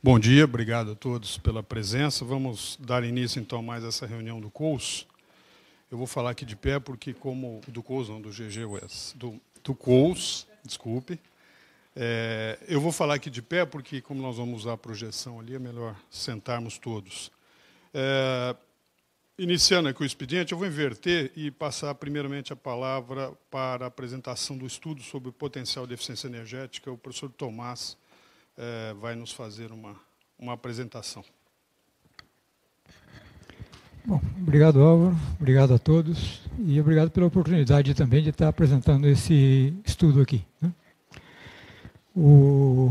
Bom dia, obrigado a todos pela presença. Vamos dar início então mais essa reunião do COUS. Eu vou falar aqui de pé porque como do COUS, não do GG do, do COUS, desculpe. É, eu vou falar aqui de pé porque como nós vamos usar a projeção ali, é melhor sentarmos todos. É, iniciando aqui o expediente, eu vou inverter e passar primeiramente a palavra para a apresentação do estudo sobre o potencial de eficiência energética, o professor Tomás é, vai nos fazer uma, uma apresentação. Bom, obrigado Álvaro, obrigado a todos e obrigado pela oportunidade também de estar apresentando esse estudo aqui. Né? O,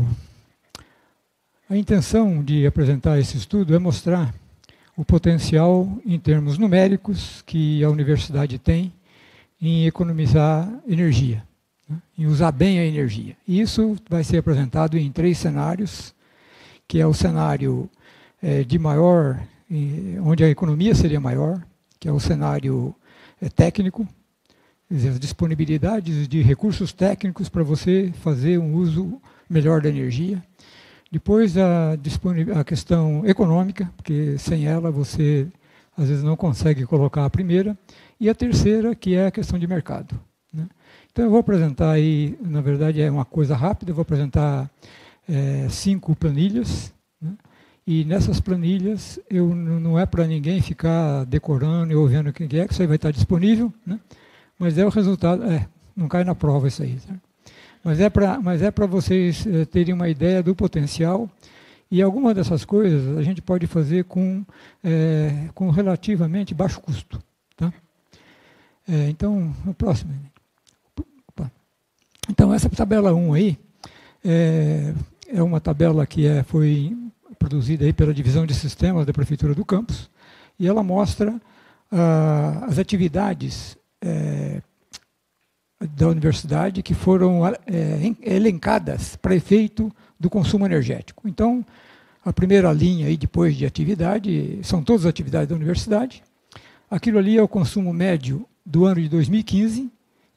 a intenção de apresentar esse estudo é mostrar o potencial em termos numéricos que a universidade tem em economizar energia em usar bem a energia. Isso vai ser apresentado em três cenários, que é o cenário é, de maior, onde a economia seria maior, que é o cenário é, técnico, dizer, as disponibilidades de recursos técnicos para você fazer um uso melhor da energia. Depois a, a questão econômica, porque sem ela você às vezes não consegue colocar a primeira. E a terceira, que é a questão de mercado. Então eu vou apresentar aí, na verdade é uma coisa rápida, eu vou apresentar é, cinco planilhas. Né? E nessas planilhas eu não é para ninguém ficar decorando e ouvindo o que é, que isso aí vai estar disponível, né? mas é o resultado, é, não cai na prova isso aí. Mas é para mas é para vocês é, terem uma ideia do potencial e alguma dessas coisas a gente pode fazer com, é, com relativamente baixo custo. Tá? É, então, o próximo. Então, essa tabela 1 aí é, é uma tabela que é, foi produzida aí pela Divisão de Sistemas da Prefeitura do Campus, e ela mostra ah, as atividades é, da universidade que foram é, elencadas para efeito do consumo energético. Então, a primeira linha aí depois de atividade, são todas as atividades da universidade. Aquilo ali é o consumo médio do ano de 2015,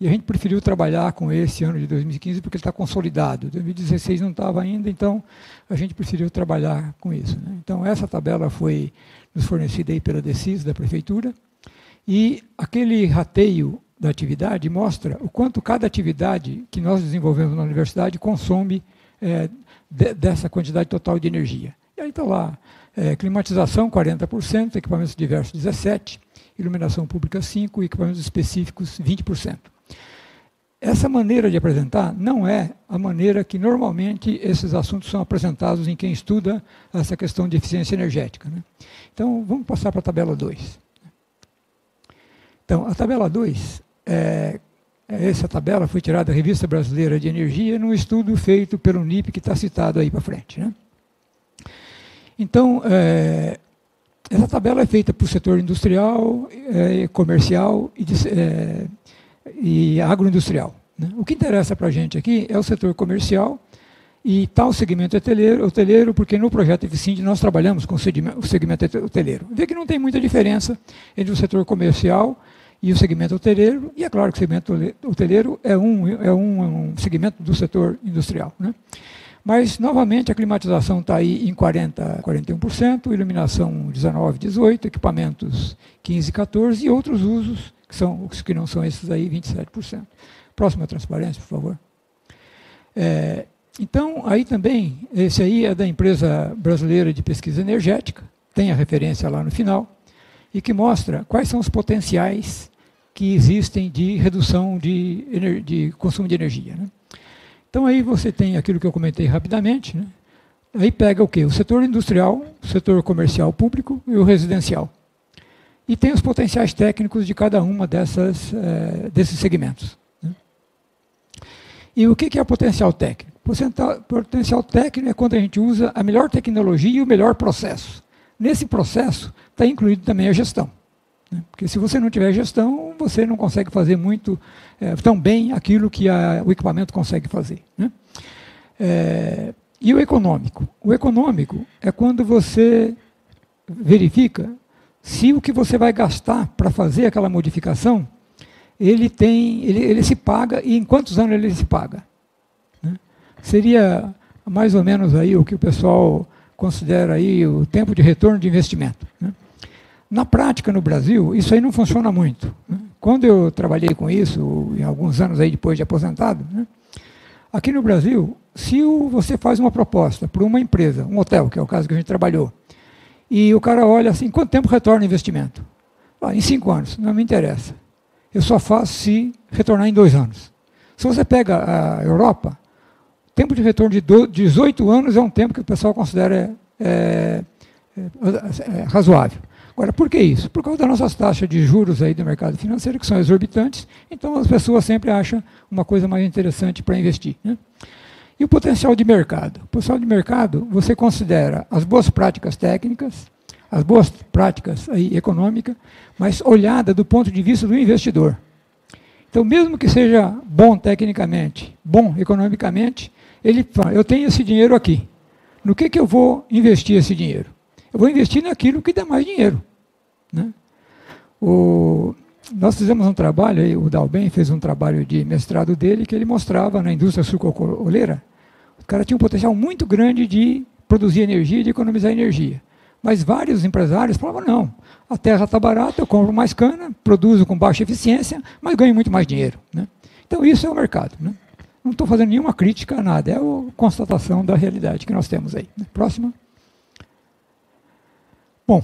e a gente preferiu trabalhar com esse ano de 2015 porque ele está consolidado. 2016 não estava ainda, então a gente preferiu trabalhar com isso. Né? Então essa tabela foi nos fornecida aí pela DECIS da prefeitura e aquele rateio da atividade mostra o quanto cada atividade que nós desenvolvemos na universidade consome é, de, dessa quantidade total de energia. E aí está lá é, climatização 40%, equipamentos diversos 17%, iluminação pública 5% e equipamentos específicos 20%. Essa maneira de apresentar não é a maneira que normalmente esses assuntos são apresentados em quem estuda essa questão de eficiência energética. Né? Então, vamos passar para a tabela 2. Então, a tabela 2, é, é, essa tabela foi tirada da Revista Brasileira de Energia num estudo feito pelo NIP, que está citado aí para frente. Né? Então, é, essa tabela é feita para o setor industrial, é, comercial e de, é, e agroindustrial. Né? O que interessa para a gente aqui é o setor comercial e tal segmento hoteleiro, hoteleiro porque no projeto Eficiente nós trabalhamos com o segmento hoteleiro. Vê que não tem muita diferença entre o setor comercial e o segmento hoteleiro, e é claro que o segmento hoteleiro é um, é um, é um segmento do setor industrial. Né? Mas, novamente, a climatização está aí em 40%, 41%, iluminação 19%, 18%, equipamentos 15%, 14% e outros usos que são os que não são esses aí, 27%. Próxima transparência, por favor. É, então, aí também, esse aí é da empresa brasileira de pesquisa energética, tem a referência lá no final, e que mostra quais são os potenciais que existem de redução de, de consumo de energia. Né? Então aí você tem aquilo que eu comentei rapidamente, né? aí pega o quê? O setor industrial, o setor comercial público e o residencial e tem os potenciais técnicos de cada uma dessas, é, desses segmentos. Né? E o que é o potencial técnico? Potencial técnico é quando a gente usa a melhor tecnologia e o melhor processo. Nesse processo está incluído também a gestão. Né? Porque se você não tiver gestão, você não consegue fazer muito é, tão bem aquilo que a, o equipamento consegue fazer. Né? É, e o econômico? O econômico é quando você verifica se o que você vai gastar para fazer aquela modificação, ele tem, ele, ele, se paga e em quantos anos ele se paga? Né? Seria mais ou menos aí o que o pessoal considera aí o tempo de retorno de investimento. Né? Na prática, no Brasil, isso aí não funciona muito. Né? Quando eu trabalhei com isso, em alguns anos aí depois de aposentado, né? aqui no Brasil, se o, você faz uma proposta para uma empresa, um hotel, que é o caso que a gente trabalhou, e o cara olha assim, quanto tempo retorna o investimento? Ah, em cinco anos, não me interessa. Eu só faço se retornar em dois anos. Se você pega a Europa, o tempo de retorno de 18 anos é um tempo que o pessoal considera é, é, é, razoável. Agora, por que isso? Por causa das nossas taxas de juros aí do mercado financeiro, que são exorbitantes, então as pessoas sempre acham uma coisa mais interessante para investir. Né? E o potencial de mercado? O potencial de mercado, você considera as boas práticas técnicas, as boas práticas aí econômicas, mas olhada do ponto de vista do investidor. Então, mesmo que seja bom tecnicamente, bom economicamente, ele fala, eu tenho esse dinheiro aqui. No que, que eu vou investir esse dinheiro? Eu vou investir naquilo que dá mais dinheiro. Né? O, nós fizemos um trabalho, o Dalben fez um trabalho de mestrado dele, que ele mostrava na indústria sucocoleira, o cara tinha um potencial muito grande de produzir energia, de economizar energia. Mas vários empresários falavam, não, a terra está barata, eu compro mais cana, produzo com baixa eficiência, mas ganho muito mais dinheiro. Né? Então isso é o mercado. Né? Não estou fazendo nenhuma crítica a nada, é a constatação da realidade que nós temos aí. Né? Próxima. Bom,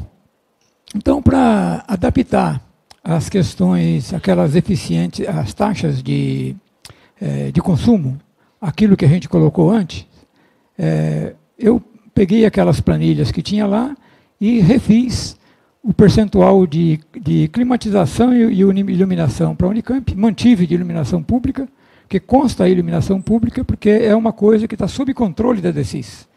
então para adaptar as questões, aquelas eficientes, as taxas de, eh, de consumo aquilo que a gente colocou antes, é, eu peguei aquelas planilhas que tinha lá e refiz o percentual de, de climatização e, e iluminação para a Unicamp, mantive de iluminação pública, que consta a iluminação pública, porque é uma coisa que está sob controle da DECIS.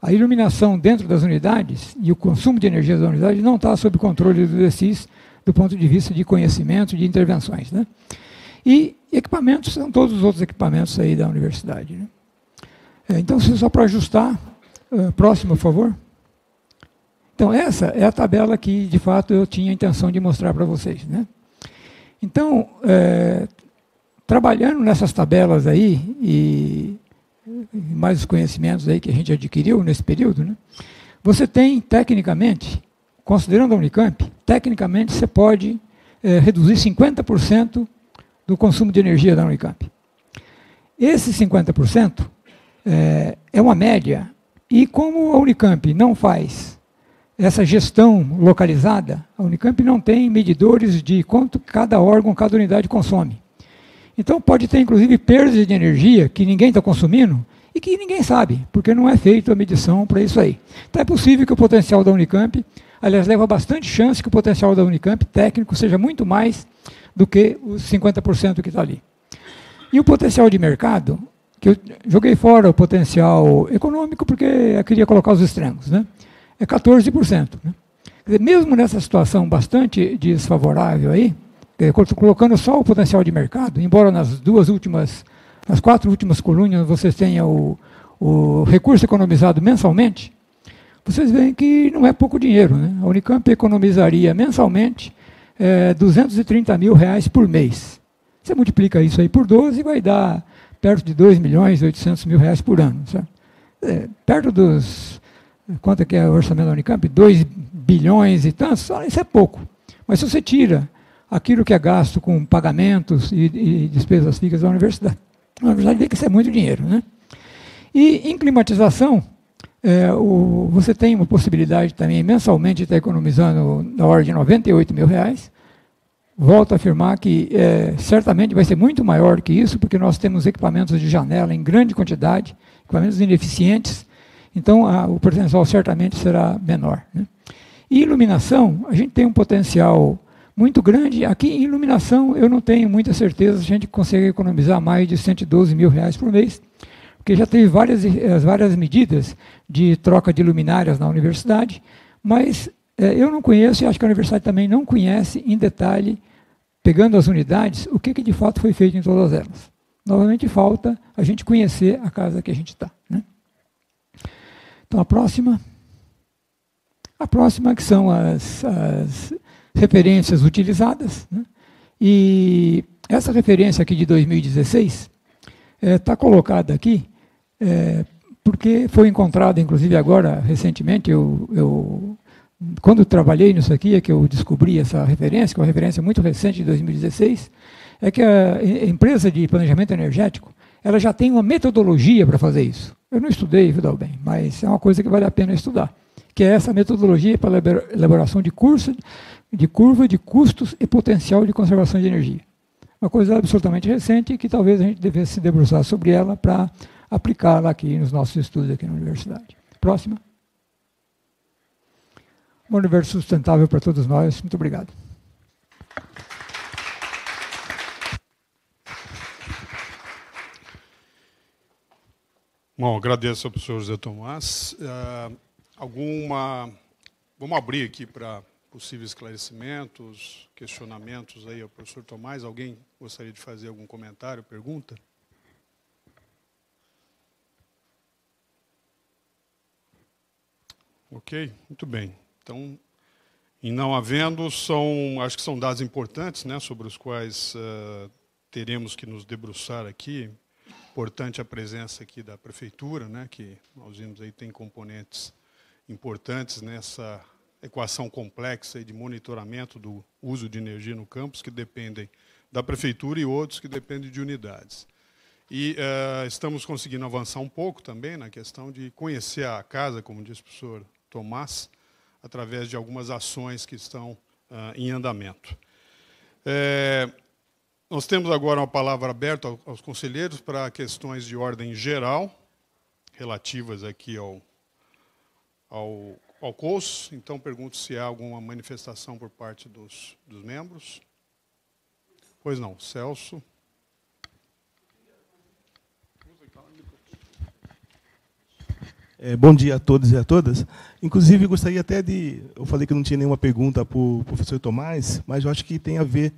A iluminação dentro das unidades e o consumo de energia das unidades não está sob controle do DECIS do ponto de vista de conhecimento, de intervenções. Né? E equipamentos são todos os outros equipamentos aí da universidade. Né? É, então, só para ajustar, uh, próximo, por favor. Então, essa é a tabela que, de fato, eu tinha a intenção de mostrar para vocês. Né? Então, é, trabalhando nessas tabelas aí, e mais os conhecimentos aí que a gente adquiriu nesse período, né? você tem, tecnicamente, considerando a Unicamp, tecnicamente você pode é, reduzir 50% do consumo de energia da Unicamp. Esse 50% é, é uma média, e como a Unicamp não faz essa gestão localizada, a Unicamp não tem medidores de quanto cada órgão, cada unidade consome. Então pode ter inclusive perdas de energia que ninguém está consumindo e que ninguém sabe, porque não é feita a medição para isso aí. Então é possível que o potencial da Unicamp, aliás, leva bastante chance que o potencial da Unicamp técnico seja muito mais do que os 50% que está ali. E o potencial de mercado, que eu joguei fora o potencial econômico, porque eu queria colocar os extremos, né? é 14%. Né? Dizer, mesmo nessa situação bastante desfavorável aí, colocando só o potencial de mercado, embora nas duas últimas, nas quatro últimas colunas vocês tenham o, o recurso economizado mensalmente, vocês veem que não é pouco dinheiro. Né? A Unicamp economizaria mensalmente é, 230 mil reais por mês. Você multiplica isso aí por 12 e vai dar perto de 2 milhões e 800 mil reais por ano. É, perto dos, quanto é que é o orçamento da Unicamp? 2 bilhões e tantos, isso é pouco. Mas se você tira aquilo que é gasto com pagamentos e, e despesas fixas da universidade, a universidade vê que isso é muito dinheiro. Né? E em climatização, é, o, você tem uma possibilidade também mensalmente de tá estar economizando na ordem de 98 mil reais. Volto a afirmar que é, certamente vai ser muito maior que isso, porque nós temos equipamentos de janela em grande quantidade, equipamentos ineficientes, então a, o potencial certamente será menor. Né? E iluminação, a gente tem um potencial muito grande. Aqui em iluminação eu não tenho muita certeza se a gente consegue economizar mais de 112 mil reais por mês, porque já teve várias, eh, várias medidas de troca de luminárias na universidade, mas é, eu não conheço e acho que a universidade também não conhece em detalhe, pegando as unidades, o que, que de fato foi feito em todas elas. Novamente falta a gente conhecer a casa que a gente está. Né? Então a próxima. A próxima que são as, as referências utilizadas. Né? E essa referência aqui de 2016 está é, tá colocada aqui é, porque foi encontrado, inclusive agora, recentemente, eu, eu quando trabalhei nisso aqui, é que eu descobri essa referência, que é uma referência muito recente de 2016, é que a empresa de planejamento energético, ela já tem uma metodologia para fazer isso. Eu não estudei, Vidal bem mas é uma coisa que vale a pena estudar, que é essa metodologia para elaboração de curso, de curva de custos e potencial de conservação de energia. Uma coisa absolutamente recente que talvez a gente devesse se debruçar sobre ela para aplicá-la aqui nos nossos estudos aqui na universidade. Próxima. Um universo sustentável para todos nós. Muito obrigado. Bom, agradeço ao professor José Tomás. Uh, alguma. Vamos abrir aqui para possíveis esclarecimentos, questionamentos aí ao professor Tomás. Alguém gostaria de fazer algum comentário, pergunta? Pergunta? Ok? Muito bem. Então, e não havendo, são, acho que são dados importantes, né, sobre os quais uh, teremos que nos debruçar aqui. Importante a presença aqui da prefeitura, né, que nós vimos aí tem componentes importantes nessa equação complexa de monitoramento do uso de energia no campus, que dependem da prefeitura e outros que dependem de unidades. E uh, estamos conseguindo avançar um pouco também na questão de conhecer a casa, como disse o professor Tomás, através de algumas ações que estão ah, em andamento. É, nós temos agora uma palavra aberta aos conselheiros para questões de ordem geral, relativas aqui ao, ao, ao COS. Então, pergunto se há alguma manifestação por parte dos, dos membros. Pois não, Celso. É, bom dia a todos e a todas. Inclusive, gostaria até de. Eu falei que não tinha nenhuma pergunta para o professor Tomás, mas eu acho que tem a ver.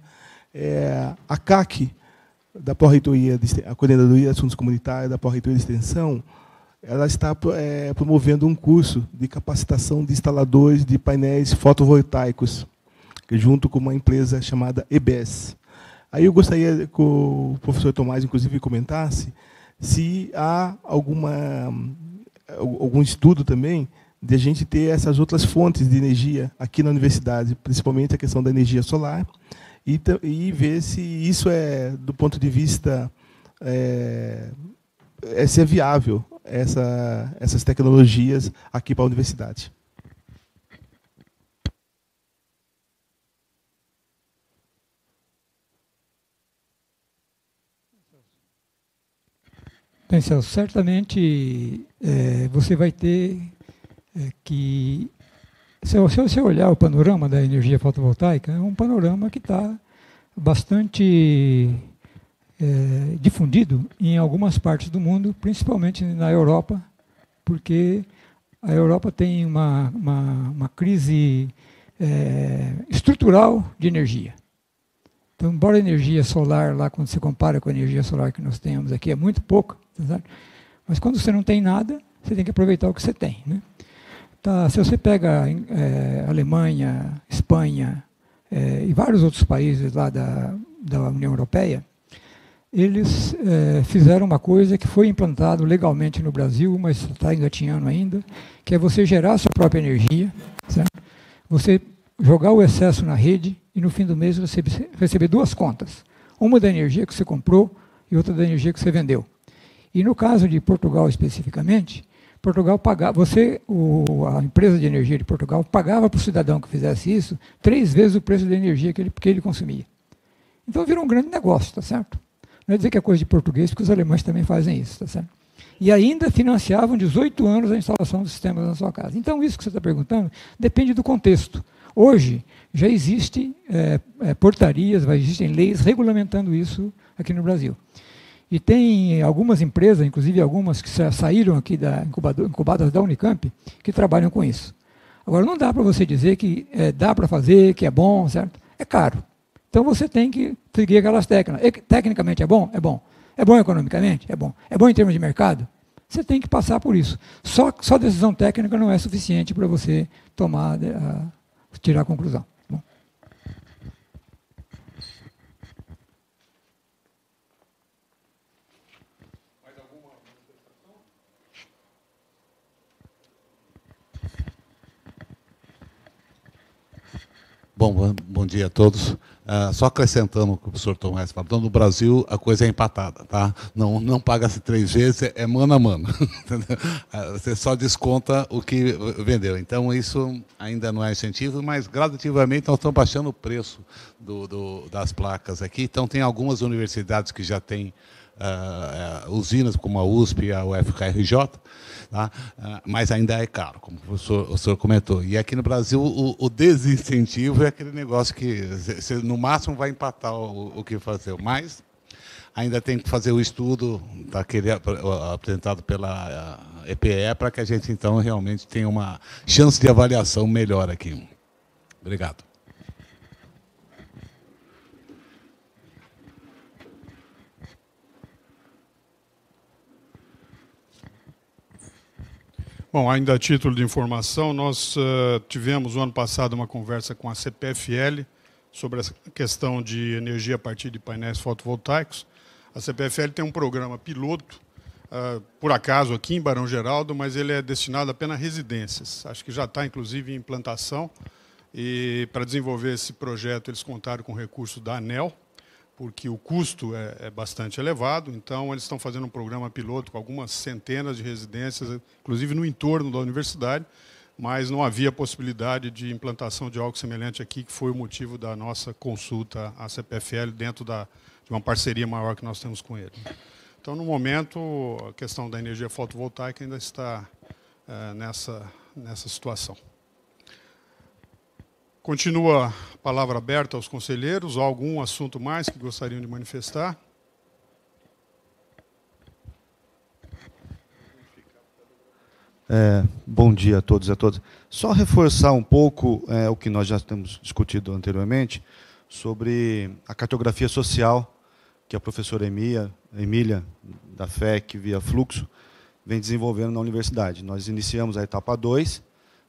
É, a CAC, da Pró-Reitoria, a Coordenadoria de Assuntos Comunitários da Pró-Reitoria de Extensão, ela está é, promovendo um curso de capacitação de instaladores de painéis fotovoltaicos, junto com uma empresa chamada EBS. Aí eu gostaria que o professor Tomás, inclusive, comentasse se há alguma algum estudo também de a gente ter essas outras fontes de energia aqui na universidade, principalmente a questão da energia solar, e, e ver se isso é, do ponto de vista, é, é se é viável essa, essas tecnologias aqui para a universidade. Bem, certamente é, você vai ter é, que. Se, se você olhar o panorama da energia fotovoltaica, é um panorama que está bastante é, difundido em algumas partes do mundo, principalmente na Europa, porque a Europa tem uma, uma, uma crise é, estrutural de energia. Então, embora a energia solar lá, quando se compara com a energia solar que nós temos aqui, é muito pouca, tá mas quando você não tem nada, você tem que aproveitar o que você tem. Né? Tá, se você pega é, Alemanha, Espanha é, e vários outros países lá da, da União Europeia, eles é, fizeram uma coisa que foi implantado legalmente no Brasil, mas está engatinhando ainda, que é você gerar sua própria energia, certo? você jogar o excesso na rede e no fim do mês você receber duas contas. Uma da energia que você comprou e outra da energia que você vendeu. E no caso de Portugal especificamente, Portugal pagava, você, o, a empresa de energia de Portugal pagava para o cidadão que fizesse isso três vezes o preço da energia que ele, que ele consumia. Então virou um grande negócio, está certo? Não é dizer que é coisa de português, porque os alemães também fazem isso, está certo? E ainda financiavam 18 anos a instalação dos sistemas na sua casa. Então isso que você está perguntando depende do contexto. Hoje já existem é, eh, eh, portarias, já existem leis regulamentando isso aqui no Brasil. E tem algumas empresas, inclusive algumas que saíram aqui da incubadas da Unicamp, que trabalham com isso. Agora, não dá para você dizer que é, dá para fazer, que é bom, certo? É caro. Então você tem que seguir aquelas técnicas. E, tecnicamente é bom? É bom. É bom economicamente? É bom. É bom em termos de mercado? Você tem que passar por isso. Só, só decisão técnica não é suficiente para você tomar, uh, tirar a conclusão. Bom, bom dia a todos. Uh, só acrescentando o que o professor Tomás falou, então, no Brasil a coisa é empatada, tá? Não, não paga-se três vezes, é, é mano a mano. Ah, você só desconta o que vendeu. Então isso ainda não é incentivo, mas gradativamente nós estamos baixando o preço do, do, das placas aqui. Então tem algumas universidades que já têm uh, usinas como a USP e a UFRJ, tá? Uh, mas ainda é caro, como o, o senhor comentou. E aqui no Brasil, o, o desincentivo é aquele negócio que você, no máximo, vai empatar o, o que fazer, mas ainda tem que fazer o estudo daquele tá, é apresentado pela EPE para que a gente então realmente tenha uma chance de avaliação melhor aqui. Obrigado. Bom, ainda a título de informação, nós uh, tivemos no ano passado uma conversa com a CPFL sobre essa questão de energia a partir de painéis fotovoltaicos. A CPFL tem um programa piloto, uh, por acaso aqui em Barão Geraldo, mas ele é destinado apenas a residências. Acho que já está, inclusive, em implantação. E para desenvolver esse projeto, eles contaram com recurso da ANEL, porque o custo é, é, bastante elevado, então eles estão fazendo um programa piloto com algumas centenas de residências, inclusive no entorno da universidade, mas não havia possibilidade de implantação de algo semelhante aqui, que foi o motivo da nossa consulta à CPFL dentro da, de uma parceria maior que nós temos com ele. Então, no momento, a questão da energia fotovoltaica ainda está é, nessa, nessa situação. Continua a palavra aberta aos conselheiros. algum assunto mais que gostariam de manifestar? É, bom dia a todos e a todas. Só reforçar um pouco é, o que nós já temos discutido anteriormente sobre a cartografia social que a professora Emília, Emília da FEC via Fluxo vem desenvolvendo na universidade. Nós iniciamos a etapa 2,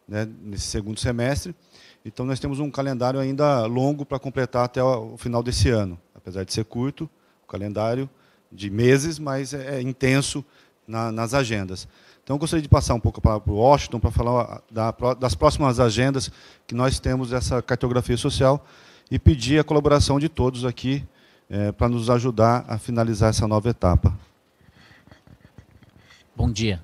né, nesse segundo semestre, então nós temos um calendário ainda longo para completar até o final desse ano, apesar de ser curto, o calendário de meses, mas é, é intenso na, nas agendas. Então, eu gostaria de passar um pouco para o Washington para falar ah, da, das próximas agendas que nós temos dessa cartografia social e pedir a colaboração de todos aqui é, para nos ajudar a finalizar essa nova etapa. Bom dia.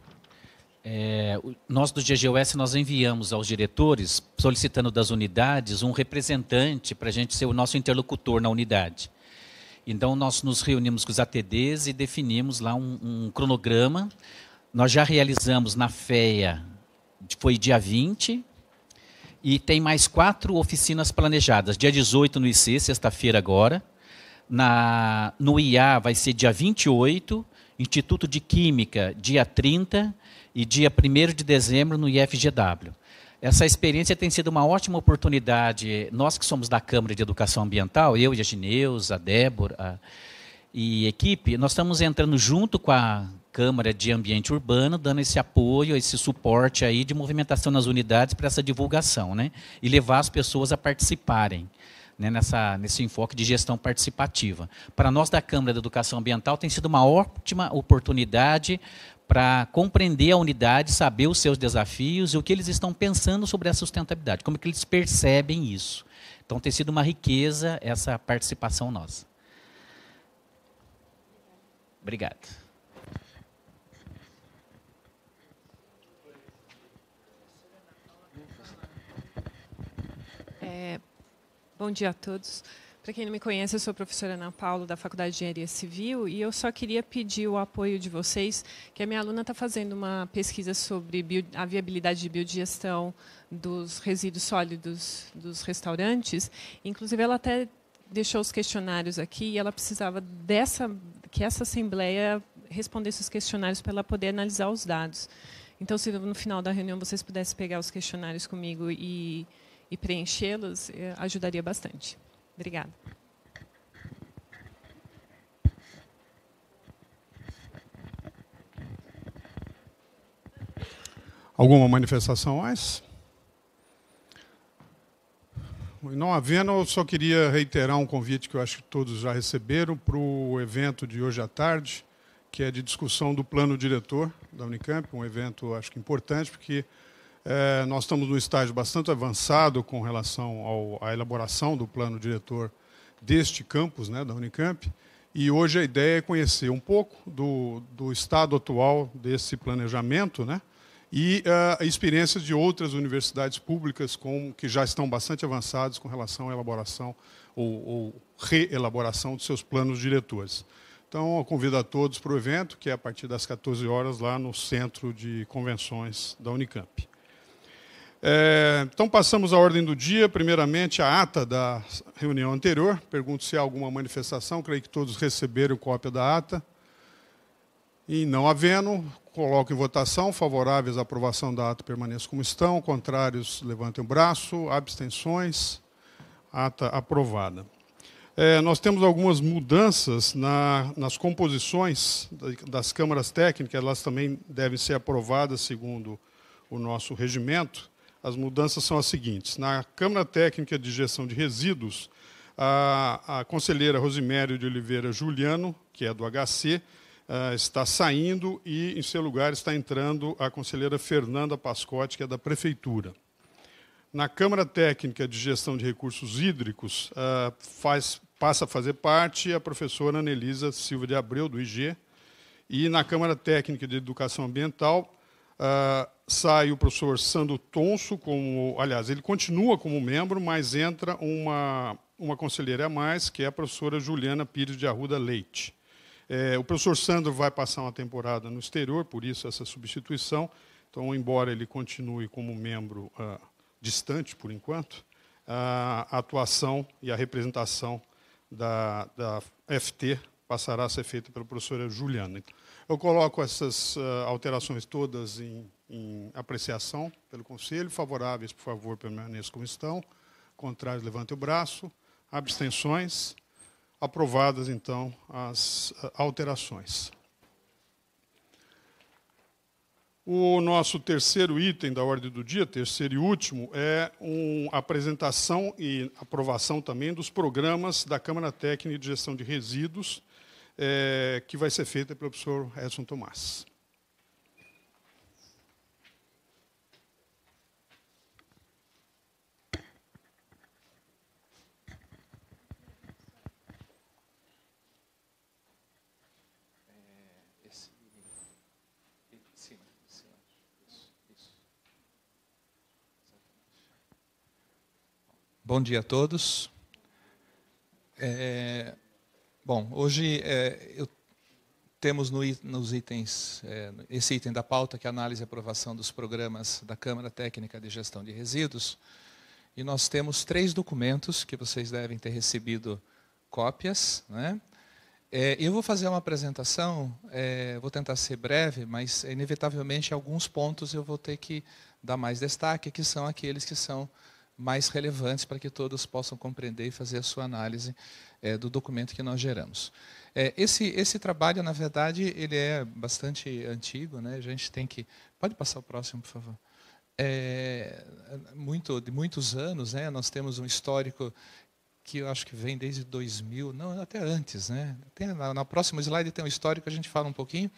É, nós do GGUS nós enviamos aos diretores, solicitando das unidades, um representante para a gente ser o nosso interlocutor na unidade. Então nós nos reunimos com os ATDs e definimos lá um, um cronograma. Nós já realizamos na FEA, foi dia 20, e tem mais quatro oficinas planejadas. Dia 18 no IC, sexta-feira agora. Na, no IA vai ser dia 28, Instituto de Química, dia 30, e dia 1 de dezembro no IFGW. Essa experiência tem sido uma ótima oportunidade. Nós que somos da Câmara de Educação Ambiental, eu e a Gineuza, a Débora a, e equipe, nós estamos entrando junto com a Câmara de Ambiente Urbano, dando esse apoio, esse suporte aí de movimentação nas unidades para essa divulgação, né? E levar as pessoas a participarem. Né, nessa, nesse enfoque de gestão participativa. Para nós da Câmara de Educação Ambiental tem sido uma ótima oportunidade para compreender a unidade, saber os seus desafios e o que eles estão pensando sobre a sustentabilidade, como que eles percebem isso. Então tem sido uma riqueza essa participação nossa. Obrigado. É, bom dia a todos. Para quem não me conhece, eu sou professora Ana Paula, da Faculdade de Engenharia Civil, e eu só queria pedir o apoio de vocês, que a minha aluna está fazendo uma pesquisa sobre a viabilidade de biodigestão dos resíduos sólidos dos restaurantes. Inclusive, ela até deixou os questionários aqui e ela precisava dessa que essa assembleia respondesse os questionários para ela poder analisar os dados. Então, se no final da reunião vocês pudessem pegar os questionários comigo e, e preenchê-los, eh, ajudaria bastante. Obrigada. Alguma manifestação mais? Não havendo, eu só queria reiterar um convite que eu acho que todos já receberam para o evento de hoje à tarde, que é de discussão do plano diretor da Unicamp, um evento acho que importante, porque é, nós estamos num estágio bastante avançado com relação ao, à elaboração do plano diretor deste campus, né, da Unicamp, e hoje a ideia é conhecer um pouco do, do estado atual desse planejamento né, e uh, experiência de outras universidades públicas com, que já estão bastante avançadas com relação à elaboração ou, ou reelaboração dos seus planos diretores. Então, eu convido a todos para o evento, que é a partir das 14 horas, lá no Centro de Convenções da Unicamp. É, então, passamos à ordem do dia. Primeiramente, a ata da reunião anterior. Pergunto se há alguma manifestação. Creio que todos receberam cópia da ata. E não havendo, coloco em votação. Favoráveis à aprovação da ata permaneçam como estão. Contrários, levantem o braço. Abstenções. Ata aprovada. É, nós temos algumas mudanças na, nas composições das câmaras técnicas. Elas também devem ser aprovadas segundo o nosso regimento. As mudanças são as seguintes. Na Câmara Técnica de Gestão de Resíduos, a, a conselheira Rosimério de Oliveira Juliano, que é do HC, Uh, ah, está saindo e, em seu lugar, está entrando a conselheira Fernanda Pascotti, que é da Prefeitura. Na Câmara Técnica de Gestão de Recursos Hídricos, uh, faz, passa a fazer parte a professora Anelisa Silva de Abreu, do IG, e na Câmara Técnica de Educação Ambiental, uh, sai o professor Sandro Tonso, como, aliás, ele continua como membro, mas entra uma, uma conselheira a mais, que é a professora Juliana Pires de Arruda Leite. É, o professor Sandro vai passar uma temporada no exterior, por isso essa substituição. Então, embora ele continue como membro ah, distante, por enquanto, a atuação e a representação da, da FT passará a ser feita pela professora Juliana. Eu coloco essas ah, alterações todas em em apreciação pelo Conselho. Favoráveis, por favor, permaneçam como estão. Contrários, levante o braço. Abstenções. Aprovadas, então, as eh, alterações. O nosso terceiro item da ordem do dia, terceiro e último, é uma apresentação e aprovação também dos programas da Câmara Técnica de Gestão de Resíduos, é, que vai ser feita pelo professor Edson Tomás. Bom dia a todos. É, bom, hoje é, eu, temos no, nos itens, é, esse item da pauta, que é a análise e aprovação dos programas da Câmara Técnica de Gestão de Resíduos. E nós temos três documentos que vocês devem ter recebido cópias. Né? É, eu vou fazer uma apresentação, é, vou tentar ser breve, mas é, inevitavelmente alguns pontos eu vou ter que dar mais destaque, que são aqueles que são mais relevantes para que todos possam compreender e fazer a sua análise é, do documento que nós geramos. É, esse, esse trabalho, na verdade, ele é bastante antigo, né? a gente tem que... Pode passar o próximo, por favor. É, muito, de muitos anos, né? nós temos um histórico que eu acho que vem desde 2000, não, até antes, né? Tem, na, na próxima slide tem um histórico, a gente fala um pouquinho,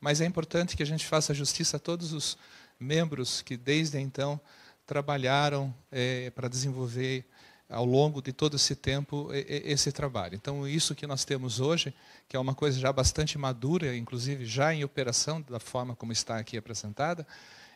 mas é importante que a gente faça justiça a todos os membros que desde então trabalharam é, para desenvolver ao longo de todo esse tempo esse trabalho. Então, isso que nós temos hoje, que é uma coisa já bastante madura, inclusive já em operação, da forma como está aqui apresentada,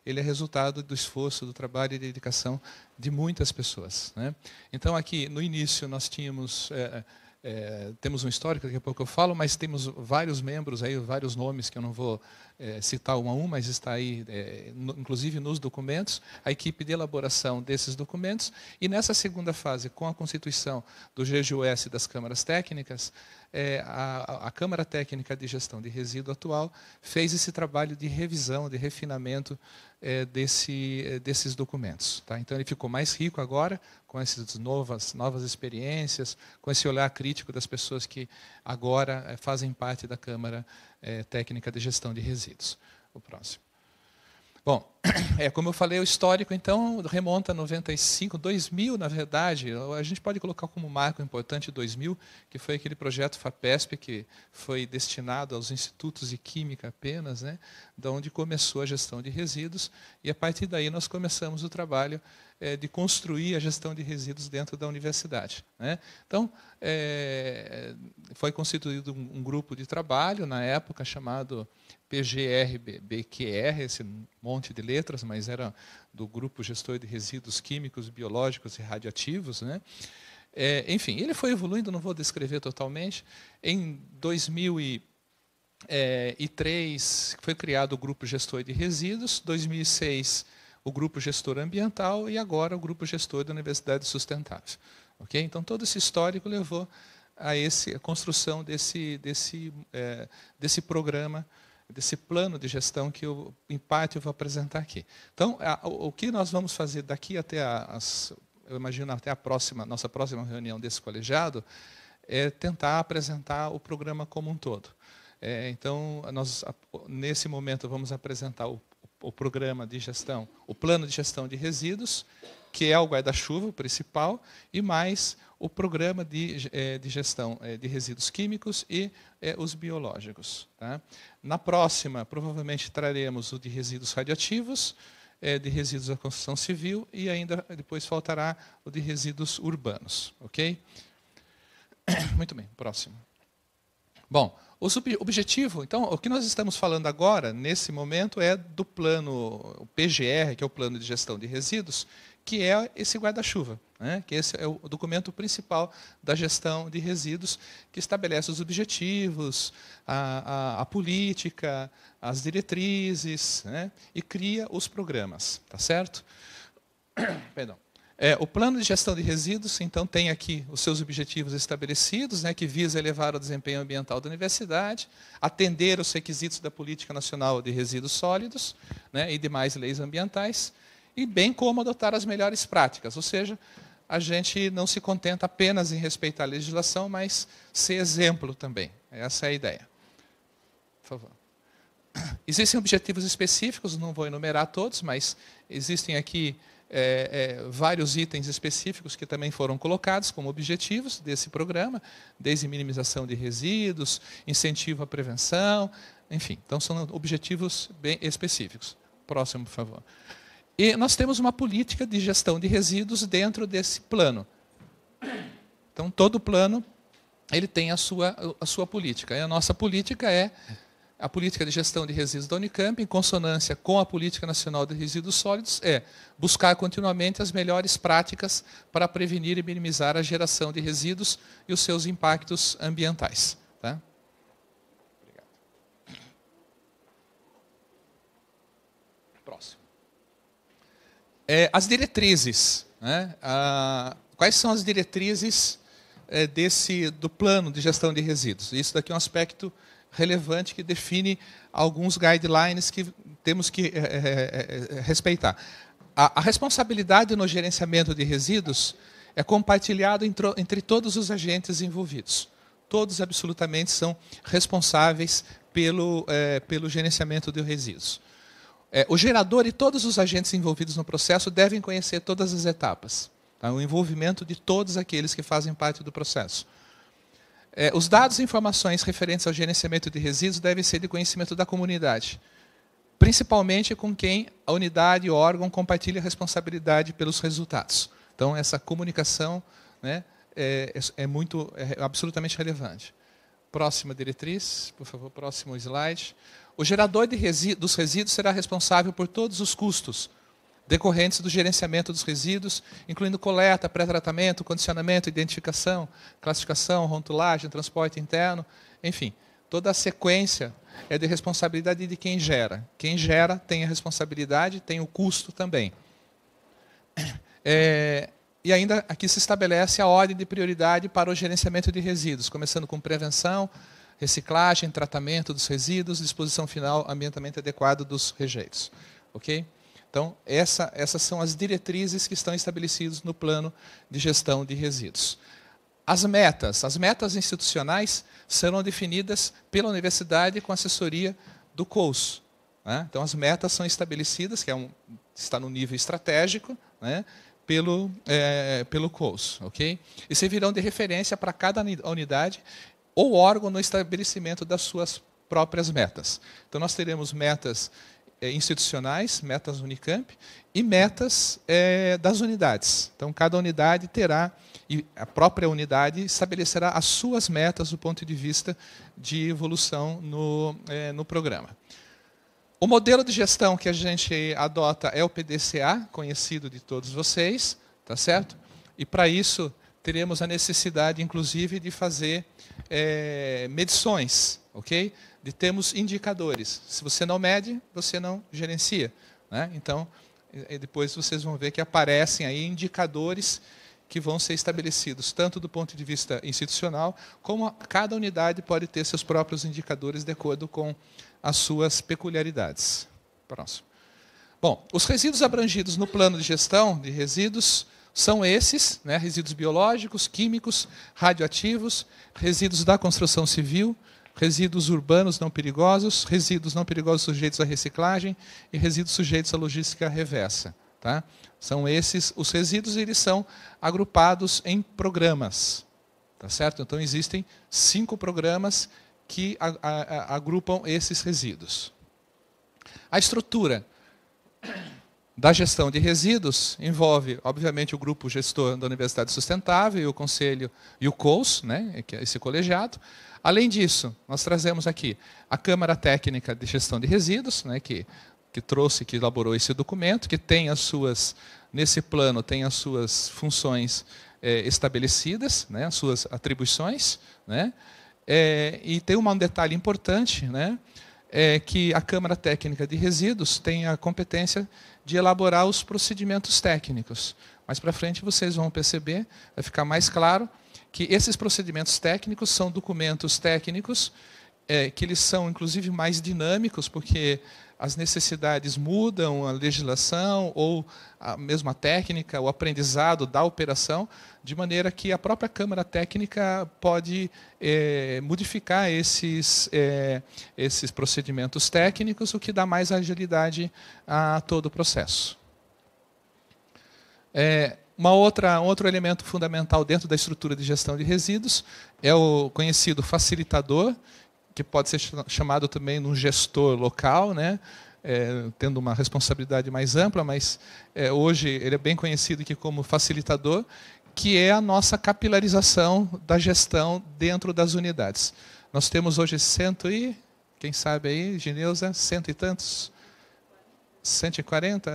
ele é resultado do esforço, do trabalho e dedicação de muitas pessoas. Né? Então, aqui no início, nós tínhamos. É, é, temos um histórico, daqui a pouco eu falo, mas temos vários membros aí, vários nomes que eu não vou é, citar um a um, mas está aí, é, no, inclusive nos documentos, a equipe de elaboração desses documentos. E nessa segunda fase, com a constituição do GGUS das câmaras técnicas, é, a, a, Câmara Técnica de Gestão de Resíduo atual fez esse trabalho de revisão, de refinamento é, desse, é, desses documentos. Tá? Então, ele ficou mais rico agora, com essas novas, novas experiências, com esse olhar crítico das pessoas que agora é, fazem parte da Câmara é, Técnica de Gestão de Resíduos. O próximo. Bom, é como eu falei, o histórico então remonta a 95, 2000, na verdade, a gente pode colocar como marco importante 2000, que foi aquele projeto FAPESP que foi destinado aos institutos de química apenas, né, da onde começou a gestão de resíduos, e a partir daí nós começamos o trabalho é, de construir a gestão de resíduos dentro da universidade. Né? Então, é, foi constituído um, um, grupo de trabalho, na época chamado PGRBQR, esse monte de letras, mas era do Grupo Gestor de Resíduos Químicos, Biológicos e Radioativos, né? É, enfim, ele foi evoluindo, não vou descrever totalmente. Em 2003 foi criado o Grupo Gestor de Resíduos. 2006 o grupo gestor ambiental e agora o grupo gestor da Universidade Sustentável. Okay? Então, todo esse histórico levou a, esse, a construção desse, desse, é, desse programa, desse plano de gestão que, eu, em parte, eu vou apresentar aqui. Então, a, o que nós vamos fazer daqui até a, as, eu imagino até a próxima, nossa próxima reunião desse colegiado, é tentar apresentar o programa como um todo. É, então, nós, nesse momento, vamos apresentar o, o programa de gestão, o plano de gestão de resíduos, que é o guarda-chuva principal, e mais o programa de, eh, de gestão eh, de resíduos químicos e eh, os biológicos. Tá? Na próxima, provavelmente traremos o de resíduos radioativos, de resíduos da construção civil e ainda depois faltará o de resíduos urbanos, ok? Muito bem, próximo. Bom, o objetivo, então, o que nós estamos falando agora, nesse momento, é do plano, o PGR, que é o Plano de Gestão de Resíduos, que é esse guarda-chuva, né? que esse é o documento principal da gestão de resíduos, que estabelece os objetivos, a, a, a política, as diretrizes, né? e cria os programas, tá certo? Perdão. É, o plano de gestão de resíduos, então, tem aqui os seus objetivos estabelecidos, né, que visa elevar o desempenho ambiental da universidade, atender os requisitos da Política Nacional de Resíduos Sólidos né, e demais leis ambientais, e bem como adotar as melhores práticas, ou seja, a gente não se contenta apenas em respeitar a legislação, mas ser exemplo também. Essa é a ideia. Por favor. Existem objetivos específicos, não vou enumerar todos, mas existem aqui é, é, vários itens específicos que também foram colocados como objetivos desse programa, desde minimização de resíduos, incentivo à prevenção, enfim. Então, são objetivos bem específicos. Próximo, por favor. E nós temos uma política de gestão de resíduos dentro desse plano. Então, todo plano ele tem a sua, a sua política. E a nossa política é a política de gestão de resíduos da Unicamp, em consonância com a Política Nacional de Resíduos Sólidos, é buscar continuamente as melhores práticas para prevenir e minimizar a geração de resíduos e os seus impactos ambientais. Tá? Obrigado. Próximo. É, as diretrizes. Né? Ah, quais são as diretrizes é, desse, do plano de gestão de resíduos? Isso daqui é um aspecto relevante que define alguns guidelines que temos que é, respeitar. A, a, responsabilidade no gerenciamento de resíduos é compartilhada entre, entre todos os agentes envolvidos. Todos absolutamente são responsáveis pelo, é, pelo gerenciamento de resíduos. É, o gerador e todos os agentes envolvidos no processo devem conhecer todas as etapas. Tá? O envolvimento de todos aqueles que fazem parte do processo. É, os dados e informações referentes ao gerenciamento de resíduos devem ser de conhecimento da comunidade, principalmente com quem a unidade ou órgão compartilha a responsabilidade pelos resultados. Então, essa comunicação né, é, é, é, muito, é absolutamente relevante. Próxima diretriz, por favor, próximo slide. O gerador resíduos, dos resíduos será responsável por todos os custos decorrentes do gerenciamento dos resíduos, incluindo coleta, pré-tratamento, condicionamento, identificação, classificação, rotulagem, transporte interno, enfim, toda a sequência é de responsabilidade de quem gera. Quem gera tem a responsabilidade, tem o custo também. É, e ainda aqui se estabelece a ordem de prioridade para o gerenciamento de resíduos, começando com prevenção, reciclagem, tratamento dos resíduos, disposição final ambientalmente adequada dos rejeitos. Ok? Então, essa, essas são as diretrizes que estão estabelecidas no plano de gestão de resíduos. As metas, as metas institucionais serão definidas pela universidade com assessoria do COUS. Né? Então, as metas são estabelecidas, que é um, está no nível estratégico, né? pelo, é, pelo COUS. Okay? E servirão de referência para cada unidade ou órgão no estabelecimento das suas próprias metas. Então, nós teremos metas é, institucionais, metas Unicamp, e metas é, das unidades. Então, cada unidade terá, e a própria unidade estabelecerá as suas metas do ponto de vista de evolução no, é, no programa. O modelo de gestão que a gente adota é o PDCA, conhecido de todos vocês, tá certo? E para isso teremos a necessidade, inclusive, de fazer é, medições, ok? de termos indicadores. Se você não mede, você não gerencia. Né? Então, depois vocês vão ver que aparecem aí indicadores que vão ser estabelecidos, tanto do ponto de vista institucional, como cada unidade pode ter seus próprios indicadores de acordo com as suas peculiaridades. Próximo. Bom, os resíduos abrangidos no plano de gestão de resíduos são esses, né, resíduos biológicos, químicos, radioativos, resíduos da construção civil, resíduos urbanos não perigosos, resíduos não perigosos sujeitos à reciclagem e resíduos sujeitos à logística reversa. Tá? São esses os resíduos e eles são agrupados em programas. Tá certo? Então existem cinco programas que agrupam esses resíduos. A estrutura da gestão de resíduos envolve, obviamente, o grupo gestor da Universidade Sustentável e o Conselho e o COUS, né, é esse colegiado, Além disso, nós trazemos aqui a Câmara Técnica de Gestão de Resíduos, né, que, que trouxe, que elaborou esse documento, que tem as suas, nesse plano, tem as suas funções é, estabelecidas, né, as suas atribuições. Né, é, e tem um detalhe importante, né, é que a Câmara Técnica de Resíduos tem a competência de elaborar os procedimentos técnicos. Mais para frente vocês vão perceber, vai ficar mais claro que esses procedimentos técnicos são documentos técnicos, é, que eles são inclusive mais dinâmicos, porque as necessidades mudam, a legislação ou a mesma técnica, o aprendizado da operação, de maneira que a própria Câmara Técnica pode é, modificar esses, é, esses procedimentos técnicos, o que dá mais agilidade a todo o processo. É, uma outra, outro elemento fundamental dentro da estrutura de gestão de resíduos é o conhecido facilitador, que pode ser chamado também de um gestor local, né? É, tendo uma responsabilidade mais ampla, mas é, hoje ele é bem conhecido aqui como facilitador, que é a nossa capilarização da gestão dentro das unidades. Nós temos hoje cento e, quem sabe aí, Gineuza, cento e tantos, 140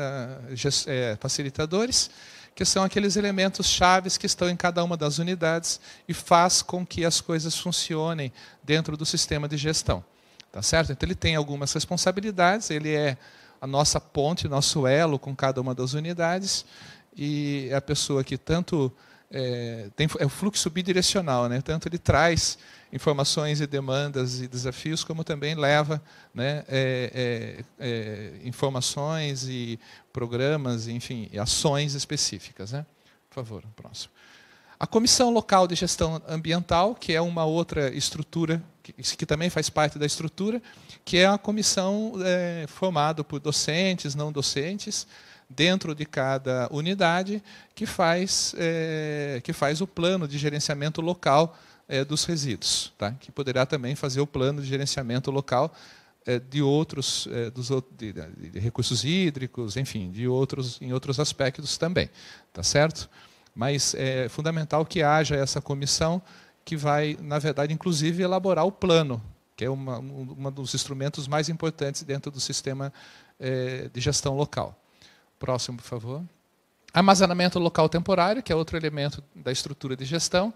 é, facilitadores que são aqueles elementos chaves que estão em cada uma das unidades e faz com que as coisas funcionem dentro do sistema de gestão. Tá certo? Então ele tem algumas responsabilidades, ele é a nossa ponte, nosso elo com cada uma das unidades e é a pessoa que tanto é, tem, é o fluxo bidirecional, né? Tanto ele traz informações e demandas e desafios, como também leva né, é, é, é, informações e programas, enfim, e ações específicas. Né? Por favor, próximo. A Comissão Local de Gestão Ambiental, que é uma outra estrutura, que, que também faz parte da estrutura, que é a comissão é, formada por docentes, não docentes, dentro de cada unidade, que faz, é, que faz o plano de gerenciamento local é, dos resíduos, tá? que poderá também fazer o plano de gerenciamento local é, de outros é, dos, de, de, recursos hídricos, enfim, de outros em outros aspectos também, tá certo? Mas é fundamental que haja essa comissão que vai, na verdade, inclusive elaborar o plano, que é uma, um dos instrumentos mais importantes dentro do sistema é, de gestão local. Próximo, por favor. Armazenamento local temporário, que é outro elemento da estrutura de gestão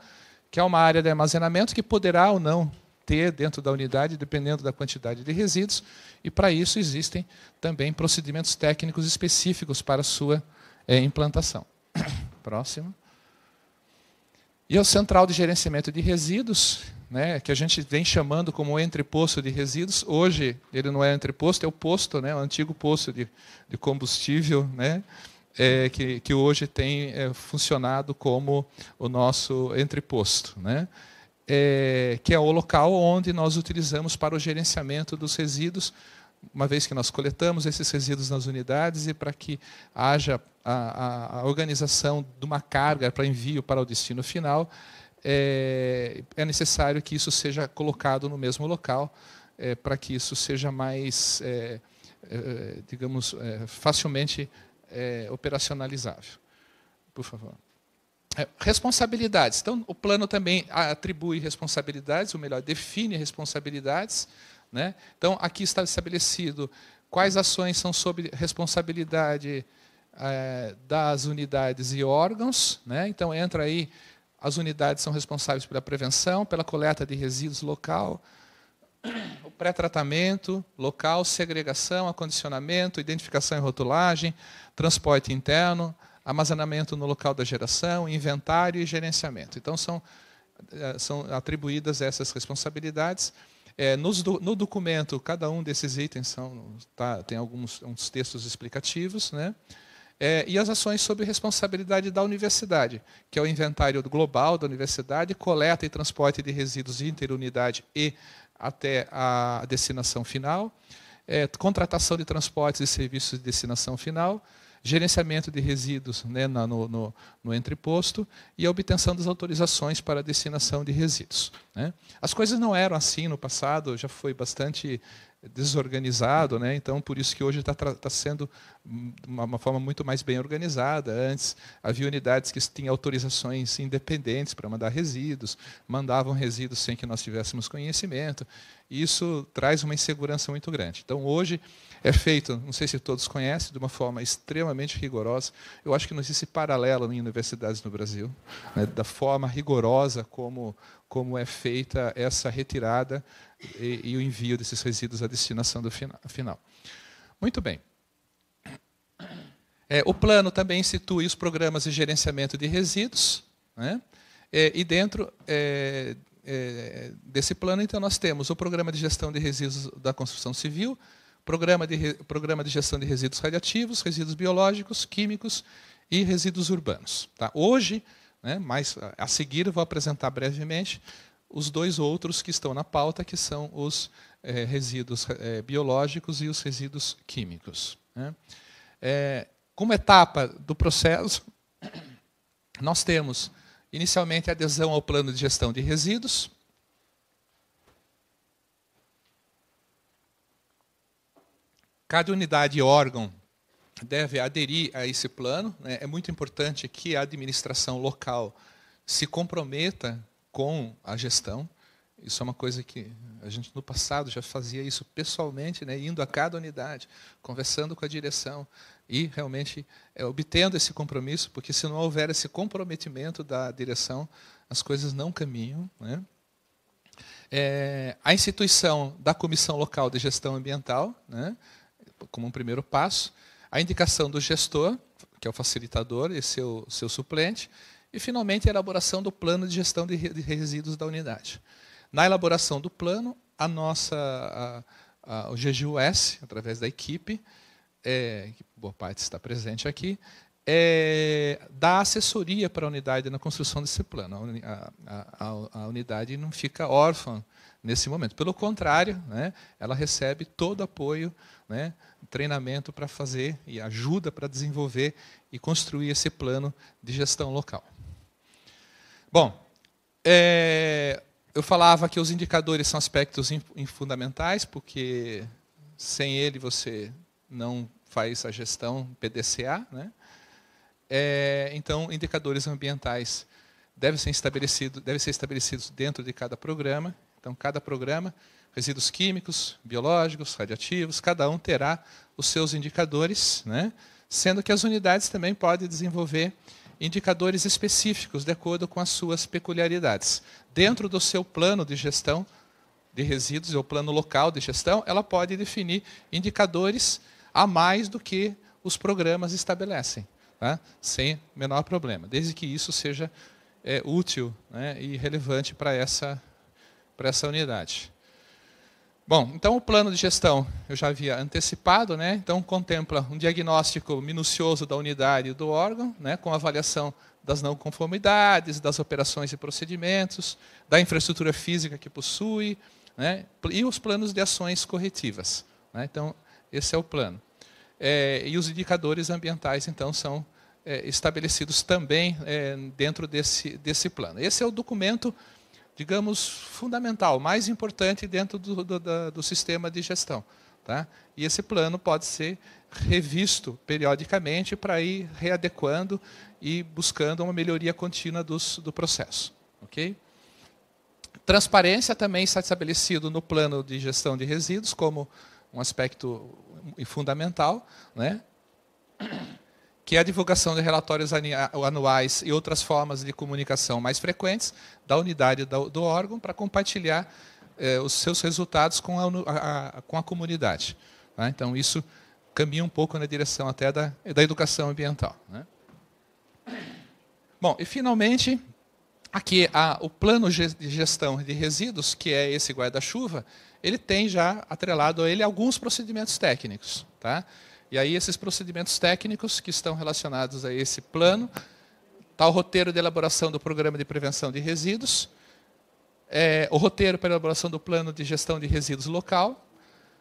que é uma área de armazenamento que poderá ou não ter dentro da unidade, dependendo da quantidade de resíduos, e para isso existem também procedimentos técnicos específicos para sua é, implantação. Próximo. E é o Central de Gerenciamento de Resíduos, né, que a gente vem chamando como entreposto de resíduos. Hoje ele não é entreposto, é o posto, né, o antigo posto de, de combustível, né, é, que, que hoje tem é, funcionado como o nosso entreposto, né? É, que é o local onde nós utilizamos para o gerenciamento dos resíduos, uma vez que nós coletamos esses resíduos nas unidades e para que haja a, a, organização de uma carga para envio para o destino final, é, é necessário que isso seja colocado no mesmo local é, para que isso seja mais, é, é, digamos, é, facilmente é, operacionalizável. Por favor. É, responsabilidades. Então, o plano também atribui responsabilidades, ou melhor, define responsabilidades. Né? Então, aqui está estabelecido quais ações são sob responsabilidade é, das unidades e órgãos. Né? Então, entra aí, as unidades são responsáveis pela prevenção, pela coleta de resíduos local, o pré-tratamento, local, segregação, acondicionamento, identificação e rotulagem, transporte interno, armazenamento no local da geração, inventário e gerenciamento. Então, são, eh, são atribuídas essas responsabilidades. É, nos, no documento, cada um desses itens são, tá, tem alguns uns textos explicativos, né? É, e as ações sob responsabilidade da universidade, que é o inventário global da universidade, coleta e transporte de resíduos interunidade e até a destinação final, é, contratação de transportes e serviços de destinação final, gerenciamento de resíduos né, na, no, no, no, entreposto e a obtenção das autorizações para a destinação de resíduos. Né. As coisas não eram assim no passado, já foi bastante desorganizado, né? Então, por isso que hoje está tá sendo uma, uma, forma muito mais bem organizada. Antes, havia unidades que tinham autorizações independentes para mandar resíduos, mandavam resíduos sem que nós tivéssemos conhecimento e isso traz uma insegurança muito grande. Então, hoje é feito, não sei se todos conhecem, de uma forma extremamente rigorosa. Eu acho que não existe paralelo em universidades no Brasil, né, da forma rigorosa como, como é feita essa retirada e, e o envio desses resíduos à destinação do final. final. Muito bem. É, o plano também institui os programas de gerenciamento de resíduos, né? É, e dentro é, eh, desse plano, então nós temos o Programa de Gestão de Resíduos da Construção Civil, Programa de, Programa de Gestão de Resíduos Radiativos, Resíduos Biológicos, Químicos e Resíduos Urbanos. Tá? Hoje, né, mas a seguir, vou apresentar brevemente os dois outros que estão na pauta, que são os é, resíduos é, biológicos e os resíduos químicos. Né? É, como etapa do processo, nós temos Inicialmente, adesão ao plano de gestão de resíduos. Cada unidade e órgão deve aderir a esse plano. Né? É muito importante que a administração local se comprometa com a gestão. Isso é uma coisa que a gente no passado já fazia isso pessoalmente, né? indo a cada unidade, conversando com a direção, e realmente é, obtendo esse compromisso, porque se não houver esse comprometimento da direção, as coisas não caminham. Né? É, a instituição da Comissão Local de Gestão Ambiental, né, como um primeiro passo, a indicação do gestor, que é o facilitador, e seu, seu suplente, e, finalmente, a elaboração do plano de gestão de, de resíduos da unidade. Na elaboração do plano, a nossa, a, a, o GGUS, através da equipe, é, que boa parte está presente aqui, é, dá assessoria para a unidade na construção desse plano. A, a, a, a, unidade não fica órfã nesse momento. Pelo contrário, né, ela recebe todo apoio, né, treinamento para fazer e ajuda para desenvolver e construir esse plano de gestão local. Bom, é, eu falava que os indicadores são aspectos in, in fundamentais, porque sem ele você não faz a gestão PDCA, né? É, então, indicadores ambientais devem ser, devem ser estabelecidos dentro de cada programa. Então, cada programa, resíduos químicos, biológicos, radioativos, cada um terá os seus indicadores, né? sendo que as unidades também podem desenvolver indicadores específicos de acordo com as suas peculiaridades. Dentro do seu plano de gestão de resíduos, ou plano local de gestão, ela pode definir indicadores específicos a mais do que os programas estabelecem, né? sem menor problema, desde que isso seja é, útil né? e relevante para essa, essa unidade. Bom, então o plano de gestão eu já havia antecipado, né? então contempla um diagnóstico minucioso da unidade e do órgão, né? com avaliação das não conformidades, das operações e procedimentos, da infraestrutura física que possui, né? e os planos de ações corretivas. Né? Então, esse é o plano. É, e os indicadores ambientais, então, são é, estabelecidos também é, dentro desse, desse plano. Esse é o documento, digamos, fundamental, mais importante dentro do, do, do, do sistema de gestão. Tá? E esse plano pode ser revisto periodicamente para ir readequando e buscando uma melhoria contínua dos, do processo. ok? Transparência também está estabelecido no plano de gestão de resíduos como um aspecto e fundamental, né? que é a divulgação de relatórios anuais e outras formas de comunicação mais frequentes da unidade do órgão para compartilhar eh, os seus resultados com a, a, com a comunidade. Né? Então, isso caminha um pouco na direção até da, da educação ambiental. Né? Bom, e finalmente, aqui há o plano de gestão de resíduos, que é esse guarda-chuva, ele tem já atrelado a ele alguns procedimentos técnicos. Tá? E aí esses procedimentos técnicos que estão relacionados a esse plano, tal tá o roteiro de elaboração do programa de prevenção de resíduos, é, o roteiro para elaboração do plano de gestão de resíduos local,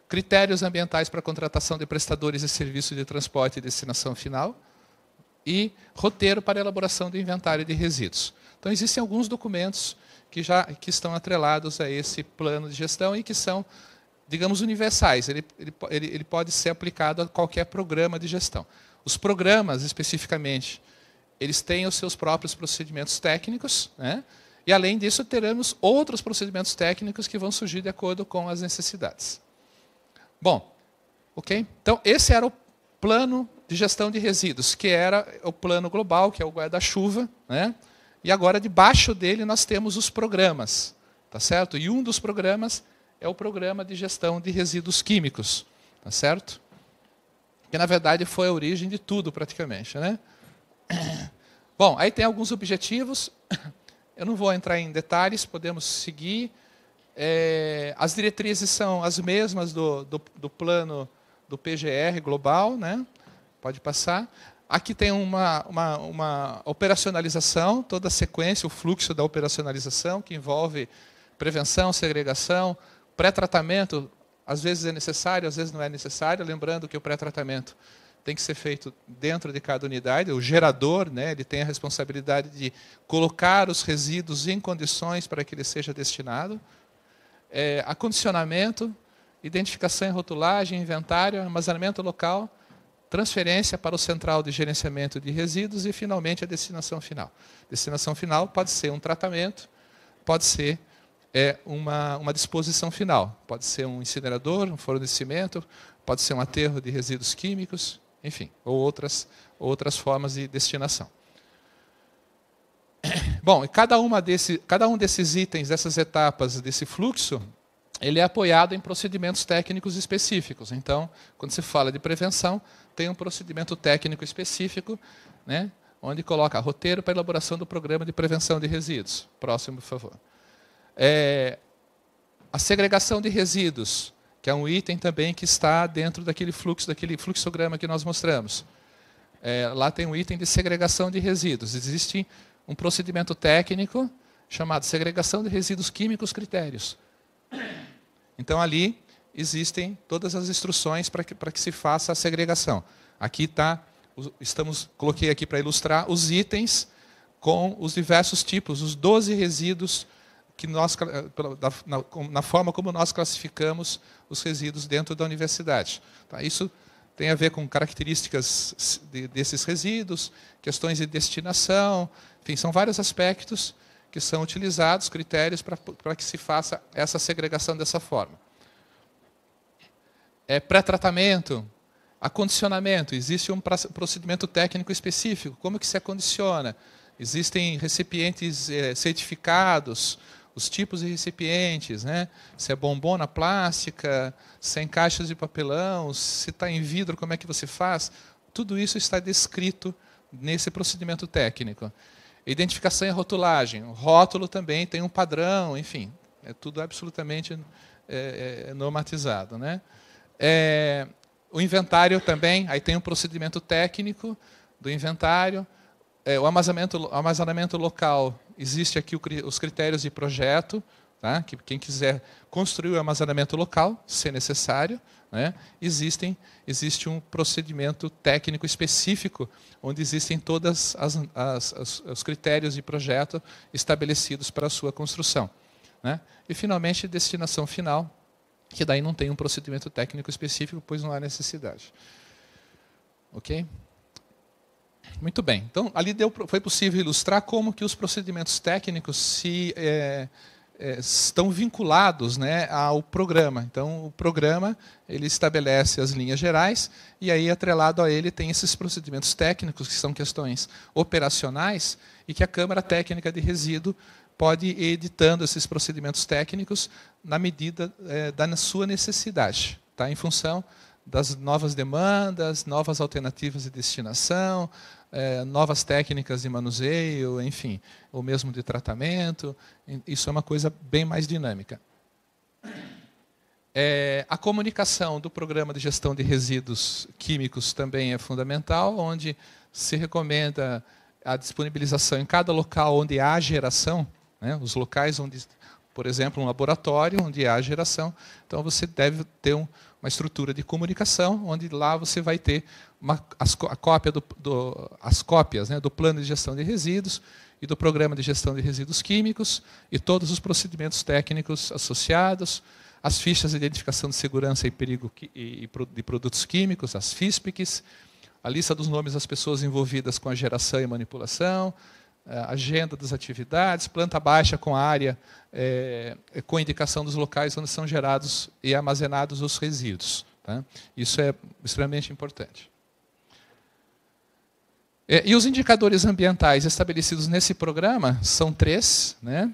critérios ambientais para contratação de prestadores de serviço de transporte e destinação final, e roteiro para elaboração do inventário de resíduos. Então existem alguns documentos que já que estão atrelados a esse plano de gestão e que são, digamos, universais. Ele, ele, ele pode ser aplicado a qualquer programa de gestão. Os programas, especificamente, eles têm os seus próprios procedimentos técnicos, né? e além disso teremos outros procedimentos técnicos que vão surgir de acordo com as necessidades. Bom, ok? Então esse era o plano de gestão de resíduos, que era o plano global, que é o guarda-chuva, né? E agora debaixo dele nós temos os programas, tá certo? E um dos programas é o programa de gestão de resíduos químicos, tá certo? Que na verdade foi a origem de tudo praticamente, né? Bom, aí tem alguns objetivos. Eu não vou entrar em detalhes, podemos seguir. É, as diretrizes são as mesmas do, do, do plano do PGR global, né? Pode passar. Aqui tem uma, uma, uma operacionalização, toda a sequência, o fluxo da operacionalização, que envolve prevenção, segregação, pré-tratamento, às vezes é necessário, às vezes não é necessário, lembrando que o pré-tratamento tem que ser feito dentro de cada unidade, o gerador, né, ele tem a responsabilidade de colocar os resíduos em condições para que ele seja destinado, é, acondicionamento, identificação e rotulagem, inventário, armazenamento local, transferência para o central de gerenciamento de resíduos e, finalmente, a destinação final. Destinação final pode ser um tratamento, pode ser é, uma, uma disposição final, pode ser um incinerador, um fornecimento, pode ser um aterro de resíduos químicos, enfim, ou outras, outras formas de destinação. Bom, cada, uma desse, cada um desses itens, dessas etapas desse fluxo, ele é apoiado em procedimentos técnicos específicos. Então, quando se fala de prevenção, tem um procedimento técnico específico, né, onde coloca roteiro para elaboração do programa de prevenção de resíduos. Próximo, por favor. É, a segregação de resíduos, que é um item também que está dentro daquele fluxo, daquele fluxograma que nós mostramos. É, lá tem um item de segregação de resíduos. Existe um procedimento técnico chamado segregação de resíduos químicos critérios então ali existem todas as instruções para que, para que se faça a segregação. Aqui está, estamos, coloquei aqui para ilustrar os itens com os diversos tipos, os 12 resíduos que nós, eh, na, na forma como nós classificamos os resíduos dentro da universidade. Tá, isso tem a ver com características de, desses resíduos, questões de destinação, enfim, são vários aspectos que são utilizados, critérios para que se faça essa segregação dessa forma. É, Pré-tratamento, acondicionamento, existe um procedimento técnico específico, como que se acondiciona? Existem recipientes é, certificados, os tipos de recipientes, né? se é bombona plástica, se é em caixas de papelão, se está em vidro, como é que você faz? Tudo isso está descrito nesse procedimento técnico. Identificação e rotulagem. O rótulo também tem um padrão, enfim. É tudo absolutamente é, é, normatizado. Né? É, o inventário também, aí tem um procedimento técnico do inventário. É, o armazenamento, armazenamento local, existe aqui o, os critérios de projeto, tá? que quem quiser construir o armazenamento local, se necessário né, existem, existe um procedimento técnico específico, onde existem todos os critérios de projeto estabelecidos para a sua construção. Né? E, finalmente, destinação final, que daí não tem um procedimento técnico específico, pois não há necessidade. Ok? Muito bem. Então, ali deu, foi possível ilustrar como que os procedimentos técnicos se... Eh, é, estão vinculados né, ao programa. Então, o programa ele estabelece as linhas gerais e aí atrelado a ele tem esses procedimentos técnicos que são questões operacionais e que a Câmara Técnica de Resíduo pode ir editando esses procedimentos técnicos na medida é, da sua necessidade, tá? Em função das novas demandas, novas alternativas de destinação, é, novas técnicas de manuseio, enfim, ou mesmo de tratamento. Isso é uma coisa bem mais dinâmica. É, a comunicação do programa de gestão de resíduos químicos também é fundamental, onde se recomenda a disponibilização em cada local onde há geração, né, os locais onde, por exemplo, um laboratório onde há geração. Então, você deve ter um, uma estrutura de comunicação, onde lá você vai ter uma, as, cópia do, do, as cópias né, do plano de gestão de resíduos e do programa de gestão de resíduos químicos e todos os procedimentos técnicos associados, as fichas de identificação de segurança e perigo e, de produtos químicos, as FISPICs, a lista dos nomes das pessoas envolvidas com a geração e manipulação, agenda das atividades, planta baixa com área é, com indicação dos locais onde são gerados e armazenados os resíduos. Tá? Isso é extremamente importante. É, e os indicadores ambientais estabelecidos nesse programa são três, né?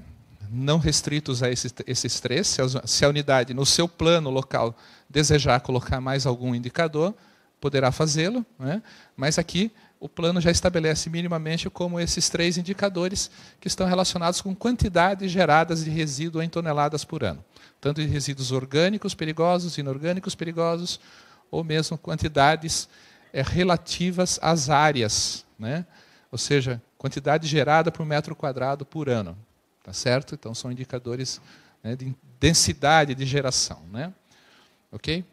não restritos a esses, esses três. Se a, se a unidade, no seu plano local, desejar colocar mais algum indicador, poderá fazê-lo, né? mas aqui o plano já estabelece minimamente como esses três indicadores que estão relacionados com quantidades geradas de resíduo em toneladas por ano, tanto de resíduos orgânicos perigosos, inorgânicos perigosos, ou mesmo quantidades é, relativas às áreas, né? ou seja, quantidade gerada por metro quadrado por ano, tá certo? Então são indicadores né, de densidade de geração, né? Ok?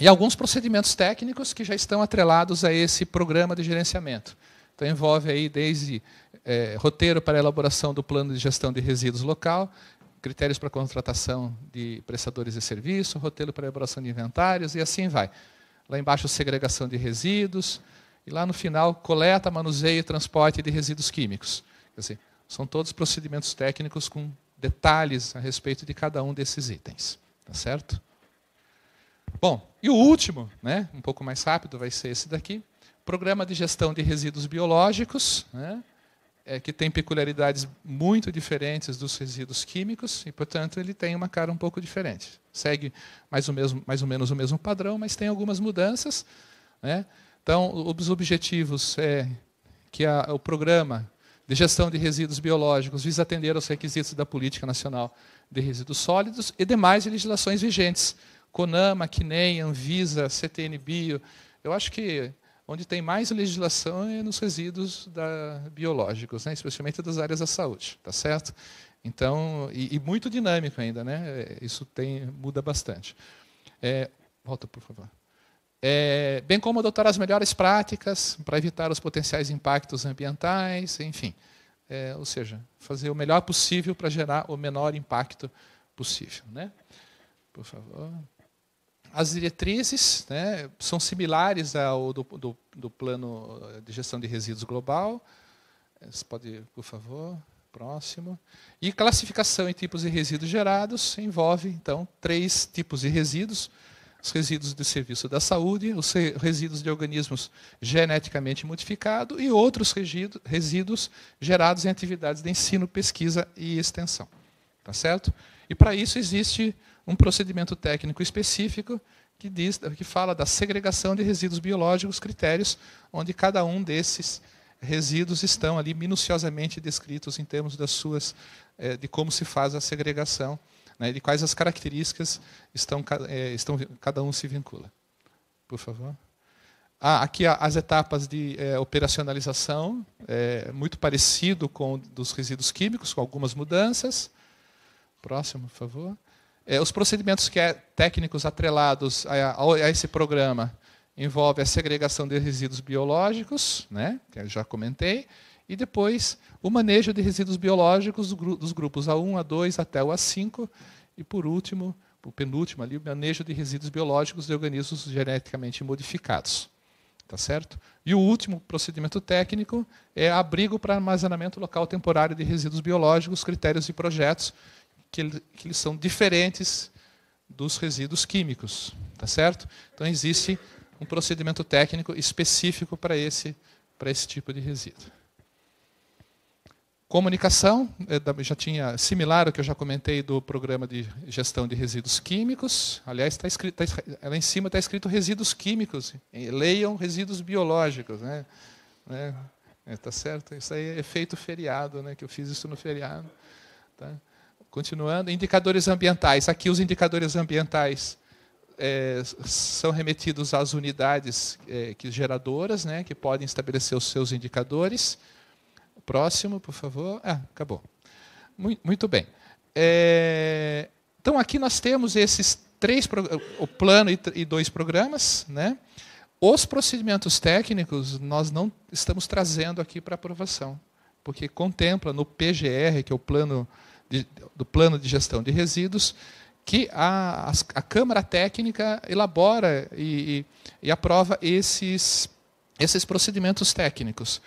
e alguns procedimentos técnicos que já estão atrelados a esse programa de gerenciamento. Então envolve aí desde é, roteiro para elaboração do plano de gestão de resíduos local, critérios para contratação de prestadores de serviço, roteiro para elaboração de inventários e assim vai. Lá embaixo segregação de resíduos e lá no final coleta, manuseio e transporte de resíduos químicos. Quer dizer, são todos procedimentos técnicos com detalhes a respeito de cada um desses itens, tá certo? Bom, e o último, né, um pouco mais rápido, vai ser esse daqui. Programa de gestão de resíduos biológicos, né, é, que tem peculiaridades muito diferentes dos resíduos químicos e, portanto, ele tem uma cara um pouco diferente. Segue mais ou, mesmo, mais ou menos o mesmo padrão, mas tem algumas mudanças. Né? Então, os objetivos é que a, o programa de gestão de resíduos biológicos visa atender aos requisitos da Política Nacional de Resíduos Sólidos e demais legislações vigentes, CONAMA, CNEM, Anvisa, CTN Bio. Eu acho que onde tem mais legislação é nos resíduos da, biológicos, né? especialmente das áreas da saúde, tá certo? Então, e, e muito dinâmico ainda, né? É, isso tem muda bastante. É, volta, por favor. É, bem como adotar as melhores práticas para evitar os potenciais impactos ambientais, enfim. É, ou seja, fazer o melhor possível para gerar o menor impacto possível. Né? Por favor as diretrizes né, são similares ao do, do, do, plano eh, de gestão de resíduos global. Você pode, por favor, próximo. E classificação em tipos de resíduos gerados envolve, então, três tipos de resíduos. Os resíduos de serviço da saúde, os resíduos de organismos geneticamente modificados e outros resíduos gerados em atividades de ensino, pesquisa e extensão. Tá certo? E para isso existe um procedimento técnico específico que, diz, que fala da segregação de resíduos biológicos, critérios onde cada um desses resíduos estão ali minuciosamente descritos em termos das suas eh, de como se faz a segregação, né, de quais as características estão, eh, estão cada um se vincula. Por favor. Ah, aqui as etapas de é, operacionalização, é, muito parecido com dos resíduos químicos, com algumas mudanças. Próximo, por favor. É, os procedimentos que é, técnicos atrelados a, a, a, esse programa envolve a segregação de resíduos biológicos, né, que eu já comentei, e depois o manejo de resíduos biológicos dos grupos A1, A2 até o A5, e por último, o penúltimo ali, o manejo de resíduos biológicos de organismos geneticamente modificados. Tá certo? E o último procedimento técnico é abrigo para armazenamento local temporário de resíduos biológicos, critérios e projetos, que, que eles são diferentes dos resíduos químicos, tá certo? Então existe um procedimento técnico específico para esse para esse tipo de resíduo. Comunicação, é já tinha similar ao que eu já comentei do programa de gestão de resíduos químicos. Aliás, está escrito, tá, lá em cima está escrito resíduos químicos. Leiam resíduos biológicos, né? né? É, tá certo? Isso aí é feito feriado, né? Que eu fiz isso no feriado. Tá? Continuando, indicadores ambientais. Aqui os indicadores ambientais é, são remetidos às unidades é, que, geradoras, né, que podem estabelecer os seus indicadores. Próximo, por favor. Ah, acabou. Muito bem. É, então aqui nós temos esses três o plano e, e dois programas, né? Os procedimentos técnicos nós não estamos trazendo aqui para aprovação, porque contempla no PGR, que é o plano de, do plano de gestão de resíduos, que a, a Câmara Técnica elabora e, e, e aprova esses, esses procedimentos técnicos.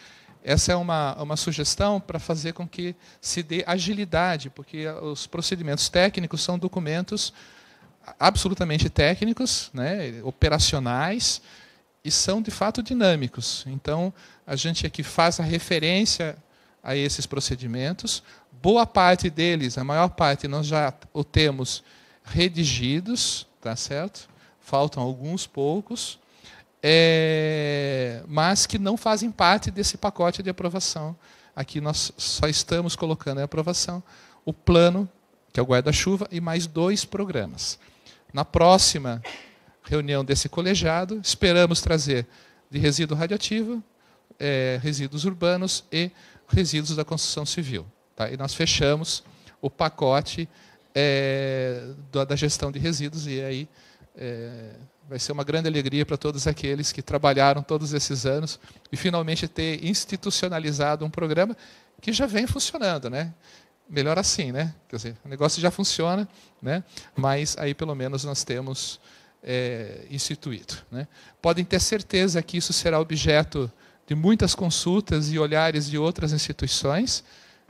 Essa é uma, uma sugestão para fazer com que se dê agilidade, porque os procedimentos técnicos são documentos absolutamente técnicos, né, operacionais, e são de fato dinâmicos. Então, a gente aqui é faz a referência a esses procedimentos, boa parte deles, a maior parte, nós já o temos redigidos, tá certo? Faltam alguns poucos, é, mas que não fazem parte desse pacote de aprovação. Aqui nós só estamos colocando em aprovação o plano, que é o guarda-chuva, e mais dois programas. Na próxima reunião desse colegiado, esperamos trazer de resíduo radioativo, é, resíduos urbanos e resíduos da construção civil. Tá? E nós fechamos o pacote é, da gestão de resíduos e aí é, vai ser uma grande alegria para todos aqueles que trabalharam todos esses anos e finalmente ter institucionalizado um programa que já vem funcionando, né? Melhor assim, né? Quer dizer, o negócio já funciona, né? Mas aí pelo menos nós temos é, instituído, né? Podem ter certeza que isso será objeto de muitas consultas e olhares de outras instituições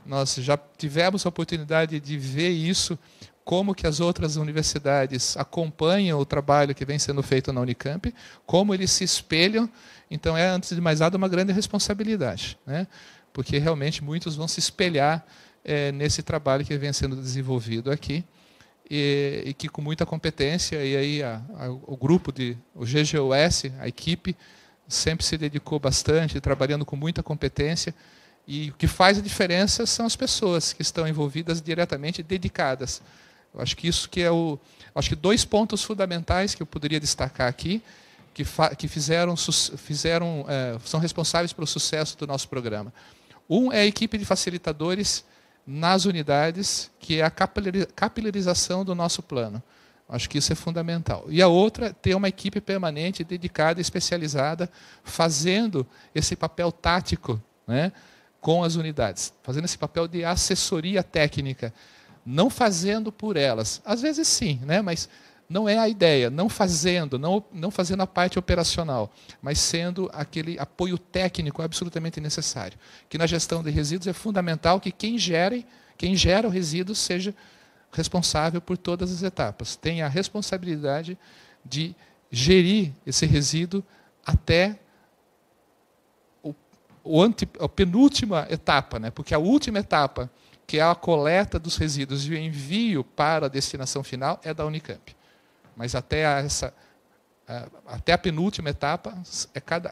nós já tivemos a oportunidade de ver isso, como que as outras universidades acompanham o trabalho que vem sendo feito na Unicamp, como eles se espelham. Então é, antes de mais nada, uma grande responsabilidade, né? porque realmente muitos vão se espelhar é, nesse trabalho que vem sendo desenvolvido aqui. E, e, que com muita competência e aí a, a, o grupo de o GGOS, a equipe sempre se dedicou bastante, trabalhando com muita competência e o que faz a diferença são as pessoas que estão envolvidas diretamente, dedicadas. Eu acho que isso que é o, acho que dois pontos fundamentais que eu poderia destacar aqui, que, que fizeram, fizeram é, são responsáveis pelo sucesso do nosso programa. Um é a equipe de facilitadores nas unidades, que é a capilarização do nosso plano. Acho que isso é fundamental. E a outra, ter uma equipe permanente, dedicada, especializada, fazendo esse papel tático, né? com as unidades, fazendo esse papel de assessoria técnica, não fazendo por elas. Às vezes sim, né? mas não é a ideia, não fazendo, não, não fazendo a parte operacional, mas sendo aquele apoio técnico absolutamente necessário. Que na gestão de resíduos é fundamental que quem gere, quem gera o resíduo seja responsável por todas as etapas, tenha a responsabilidade de gerir esse resíduo até o ante, a penúltima etapa, né? porque a última etapa, que é a coleta dos resíduos e o envio para a destinação final, é da Unicamp. Mas até a, essa, até a penúltima etapa, é cada,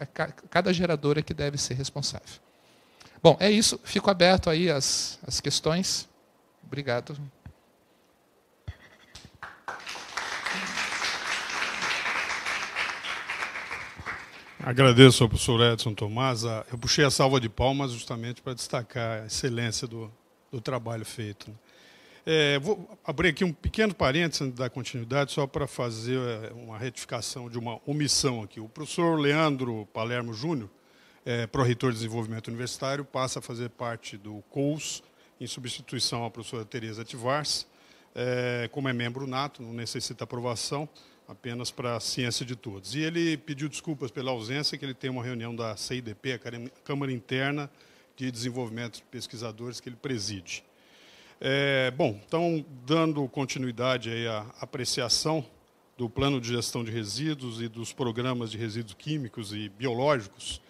cada geradora é que deve ser responsável. Bom, é isso. Fico aberto aí às, às questões. Obrigado. Agradeço ao professor Edson Tomás. Ah, eu puxei a salva de palmas justamente para destacar a excelência do, do trabalho feito. Né? É, vou abrir aqui um pequeno parênteses antes da continuidade, só para fazer eh, uma retificação de uma omissão aqui. O professor Leandro Palermo Júnior, é, pró-reitor de desenvolvimento universitário, passa a fazer parte do COUS, em substituição à professora Tereza Tivars, é, como é membro nato, não necessita aprovação apenas para a ciência de todos. E ele pediu desculpas pela ausência, que ele tem uma reunião da CIDP, a Câmara Interna de Desenvolvimento de Pesquisadores, que ele preside. É, bom, então, dando continuidade à apreciação do plano de gestão de resíduos e dos programas de resíduos químicos e biológicos,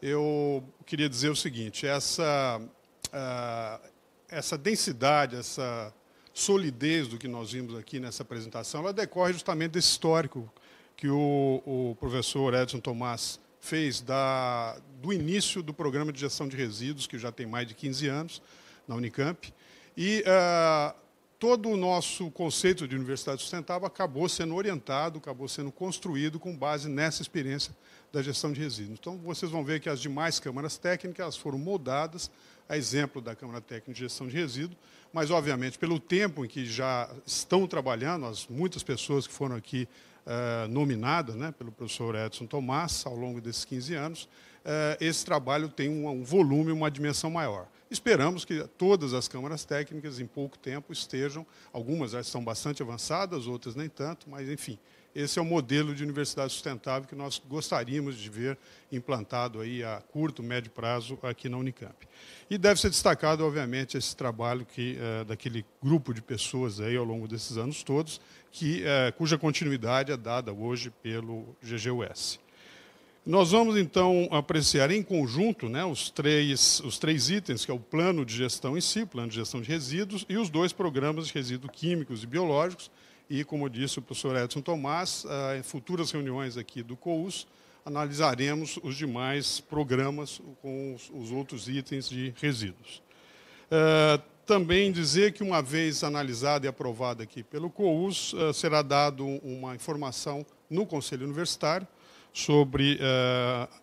eu queria dizer o seguinte, essa, ah, essa densidade, essa solidez do que nós vimos aqui nessa apresentação, ela decorre justamente desse histórico que o, o professor Edson Tomás fez da, do início do programa de gestão de resíduos, que já tem mais de 15 anos na Unicamp, e eh, todo o nosso conceito de universidade sustentável acabou sendo orientado, acabou sendo construído com base nessa experiência da gestão de resíduos. Então, vocês vão ver que as demais câmaras técnicas foram moldadas, a exemplo da Câmara Técnica de Gestão de Resíduos, mas obviamente pelo tempo em que já estão trabalhando, as muitas pessoas que foram aqui eh, nominadas né, pelo professor Edson Tomás ao longo desses 15 anos, eh, esse trabalho tem um, um, volume, uma dimensão maior. Esperamos que todas as câmaras técnicas, em pouco tempo, estejam, algumas já estão bastante avançadas, outras nem tanto, mas enfim, esse é o modelo de universidade sustentável que nós gostaríamos de ver implantado aí a curto, médio prazo aqui na Unicamp. E deve ser destacado, obviamente, esse trabalho que, é, daquele grupo de pessoas aí ao longo desses anos todos, que, é, cuja continuidade é dada hoje pelo GGUS. Nós vamos então apreciar em conjunto né, os, três, os três itens, que é o plano de gestão em si, plano de gestão de resíduos, e os dois programas de resíduos químicos e biológicos, e, como disse o professor Edson Tomás, ah, em futuras reuniões aqui do COUS, analisaremos os demais programas com os outros itens de resíduos. Ah, também dizer que, uma vez analisada e aprovada aqui pelo COUS, ah, será dado uma informação no Conselho Universitário sobre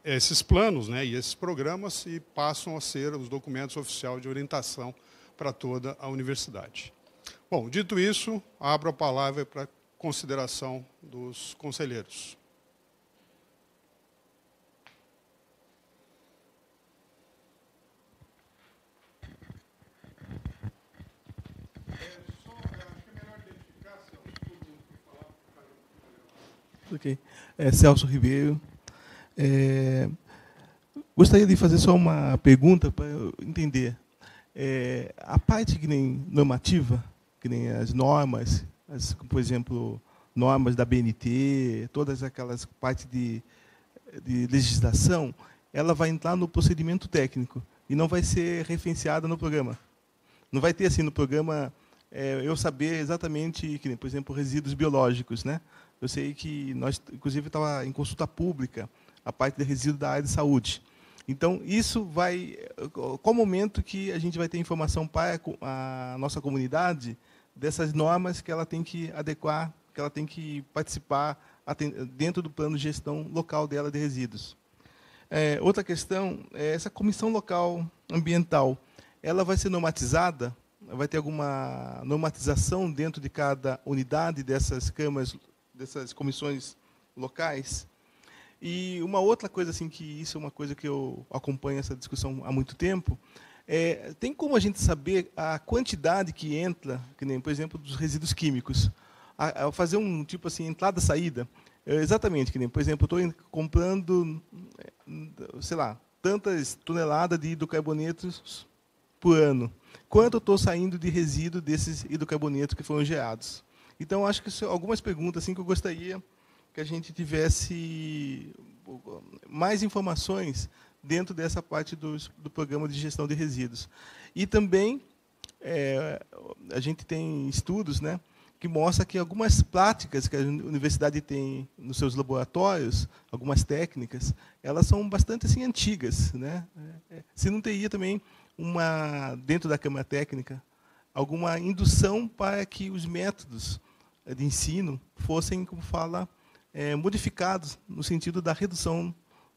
esses planos né, e esses programas e passam a ser os documentos oficiais de orientação para toda a universidade. Bom, dito isso, abro a palavra para consideração dos conselheiros. Ok. É, Celso Ribeiro. É, gostaria de fazer só uma pergunta para eu entender. É, a parte que nem normativa, que nem as normas, as, por exemplo, normas da BNT, todas aquelas partes de, de legislação, ela vai entrar no procedimento técnico e não vai ser referenciada no programa. Não vai ter assim no programa é, eu saber exatamente, que nem, por exemplo, resíduos biológicos, né? Eu sei que nós, inclusive, estava em consulta pública a parte de resíduo da área de saúde. Então, isso vai. Eh, qual momento que a gente vai ter informação para a nossa comunidade dessas normas que ela tem que adequar, que ela tem que participar dentro do plano de gestão local dela de resíduos. É, outra questão é essa comissão local ambiental. Ela vai ser normatizada? Vai ter alguma normatização dentro de cada unidade dessas câmaras, dessas comissões locais? E uma outra coisa assim que isso é uma coisa que eu acompanho essa discussão há muito tempo é, tem como a gente saber a quantidade que entra, que nem, por exemplo, dos resíduos químicos? ao fazer um tipo assim, entrada-saída? É, exatamente, que nem, por exemplo, estou comprando, é, sei lá, tantas toneladas de hidrocarbonetos por ano. Quanto estou saindo de resíduo desses hidrocarbonetos que foram gerados? Então, acho que são algumas perguntas assim, que eu gostaria que a gente tivesse mais informações dentro dessa parte do, do programa de gestão de resíduos. E também é, a gente tem estudos né, que mostram que algumas práticas que a universidade tem nos seus laboratórios, algumas técnicas, elas são bastante assim, antigas. Né? É, é, se não teria também, uma dentro da Câmara Técnica, alguma indução para que os métodos de ensino fossem, como fala, é, modificados no sentido da redução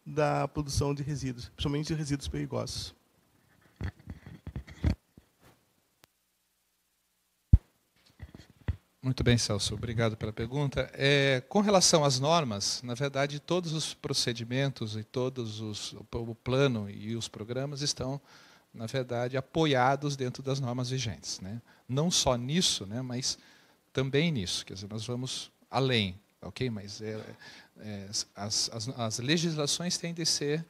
da produção de resíduos, principalmente de resíduos perigosos. Muito bem, Celso. Obrigado pela pergunta. É, com relação às normas, na verdade, todos os procedimentos e todos os o plano e os programas estão, na verdade, apoiados dentro das normas vigentes, né? Não só nisso, né? Mas também nisso. Quer dizer, nós vamos além, ok? Mas é, é, as, as, as, legislações têm de ser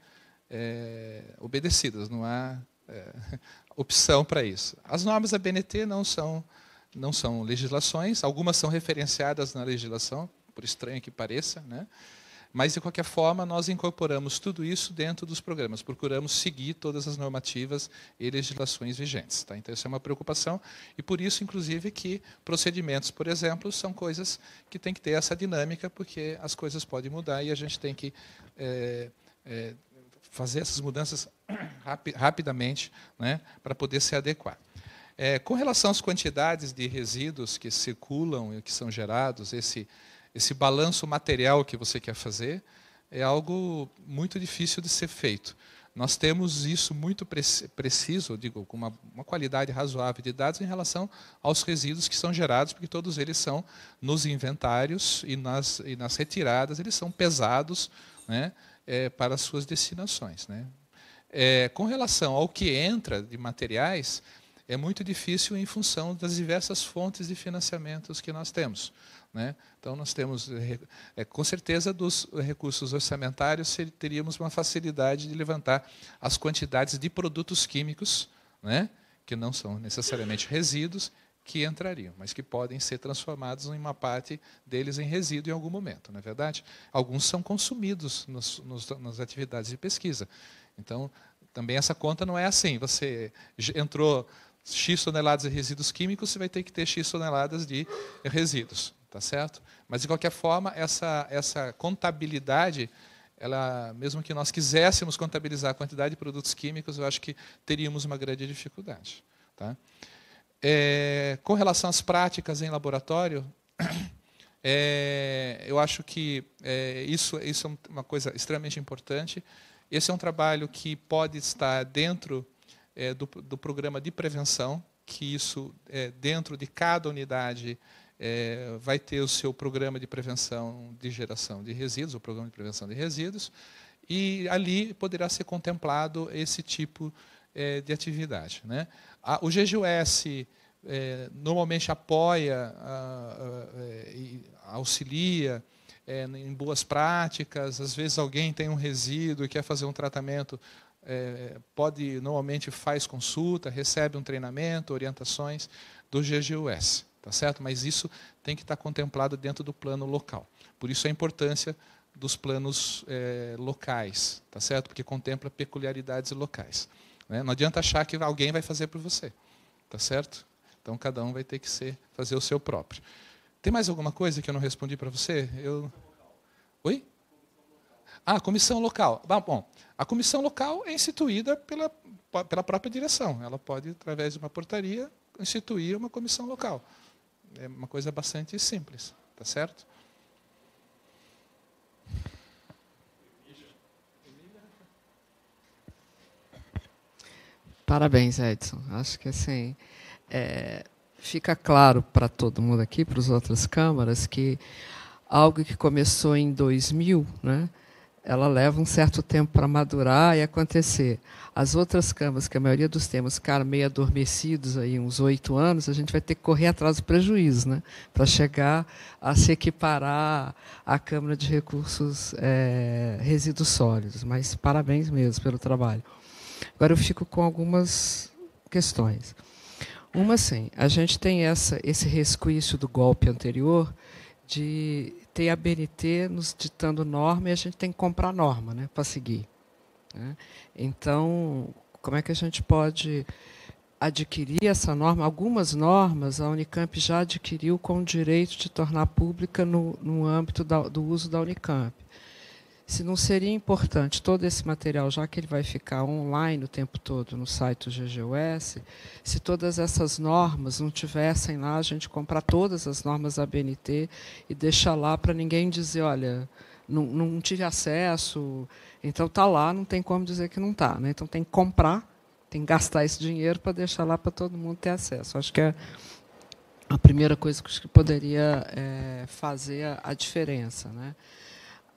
é, obedecidas, não há é, opção para isso. As normas da BNT não são, não são legislações, algumas são referenciadas na legislação, por estranho que pareça, né? Mas, de qualquer forma, nós incorporamos tudo isso dentro dos programas, procuramos seguir todas as normativas e legislações vigentes. Tá? Então, isso é uma preocupação, e por isso, inclusive, que procedimentos, por exemplo, são coisas que têm que ter essa dinâmica, porque as coisas podem mudar e a gente tem que é, é, fazer essas mudanças rapi rapidamente né, para poder se adequar. É, com relação às quantidades de resíduos que circulam e que são gerados, esse esse balanço material que você quer fazer é algo muito difícil de ser feito. Nós temos isso muito preciso, digo, com uma, uma qualidade razoável de dados em relação aos resíduos que são gerados, porque todos eles são nos inventários e nas, e nas retiradas, eles são pesados né, é, para suas destinações. Né. É, com relação ao que entra de materiais, é muito difícil em função das diversas fontes de financiamentos que nós temos. Né? Então, nós temos, é, com certeza, dos recursos orçamentários, teríamos uma facilidade de levantar as quantidades de produtos químicos, né? que não são necessariamente resíduos, que entrariam, mas que podem ser transformados em uma parte deles em resíduo em algum momento, não é verdade? Alguns são consumidos nos, nos, nas atividades de pesquisa. Então, também essa conta não é assim. Você entrou X toneladas de resíduos químicos, você vai ter que ter X toneladas de resíduos tá certo? Mas de qualquer forma, essa essa contabilidade ela, mesmo que nós quiséssemos contabilizar a quantidade de produtos químicos, eu acho que teríamos uma grande dificuldade. Tá? É, com relação às práticas em laboratório, é, eu acho que é, isso, isso é uma coisa extremamente importante. Esse é um trabalho que pode estar dentro é, do, do programa de prevenção, que isso, é, dentro de cada unidade, é, vai ter o seu programa de prevenção de geração de resíduos, o programa de prevenção de resíduos, e ali poderá ser contemplado esse tipo é, de atividade. Né? A, o GGUS é, normalmente apoia, a, a, é, auxilia é, em boas práticas, às vezes alguém tem um resíduo e quer fazer um tratamento é, pode normalmente faz consulta, recebe um treinamento, orientações do GGUS tá certo? Mas isso tem que estar contemplado dentro do plano local. Por isso a importância dos planos é, locais, tá certo? Porque contempla peculiaridades locais. Né? Não adianta achar que alguém vai fazer por você, tá certo? Então cada um vai ter que ser, fazer o seu próprio. Tem mais alguma coisa que eu não respondi para você? Eu... Oi? Ah, comissão local. Ah, bom, a comissão local é instituída pela, pela própria direção. Ela pode, através de uma portaria, instituir uma comissão local. É uma coisa bastante simples, tá certo? Parabéns, Edson. Acho que assim é, fica claro para todo mundo aqui, para as outras câmaras, que algo que começou em 2000, né? ela leva um certo tempo para madurar e acontecer. As outras camas, que a maioria dos temas ficaram meio adormecidos aí uns oito anos, a gente vai ter que correr atrás do prejuízo, né? para chegar a se equiparar à Câmara de Recursos é, Resíduos Sólidos. Mas parabéns mesmo pelo trabalho. Agora eu fico com algumas questões. Uma, sim, a gente tem essa, esse resquício do golpe anterior de BNT e a BNT nos ditando norma e a gente tem que comprar norma né, para seguir. Né? Então, como é que a gente pode adquirir essa norma? Algumas normas a Unicamp já adquiriu com o direito de tornar pública no, no âmbito da, do uso da Unicamp se não seria importante todo esse material, já que ele vai ficar online o tempo todo no site do GGUS, se todas essas normas não tivessem lá, a gente comprar todas as normas da BNT e deixar lá para ninguém dizer, olha, não, não, tive acesso, então está lá, não tem como dizer que não está. Né? Então tem que comprar, tem que gastar esse dinheiro para deixar lá para todo mundo ter acesso. Acho que é a primeira coisa que poderia é, fazer a, a diferença. Né?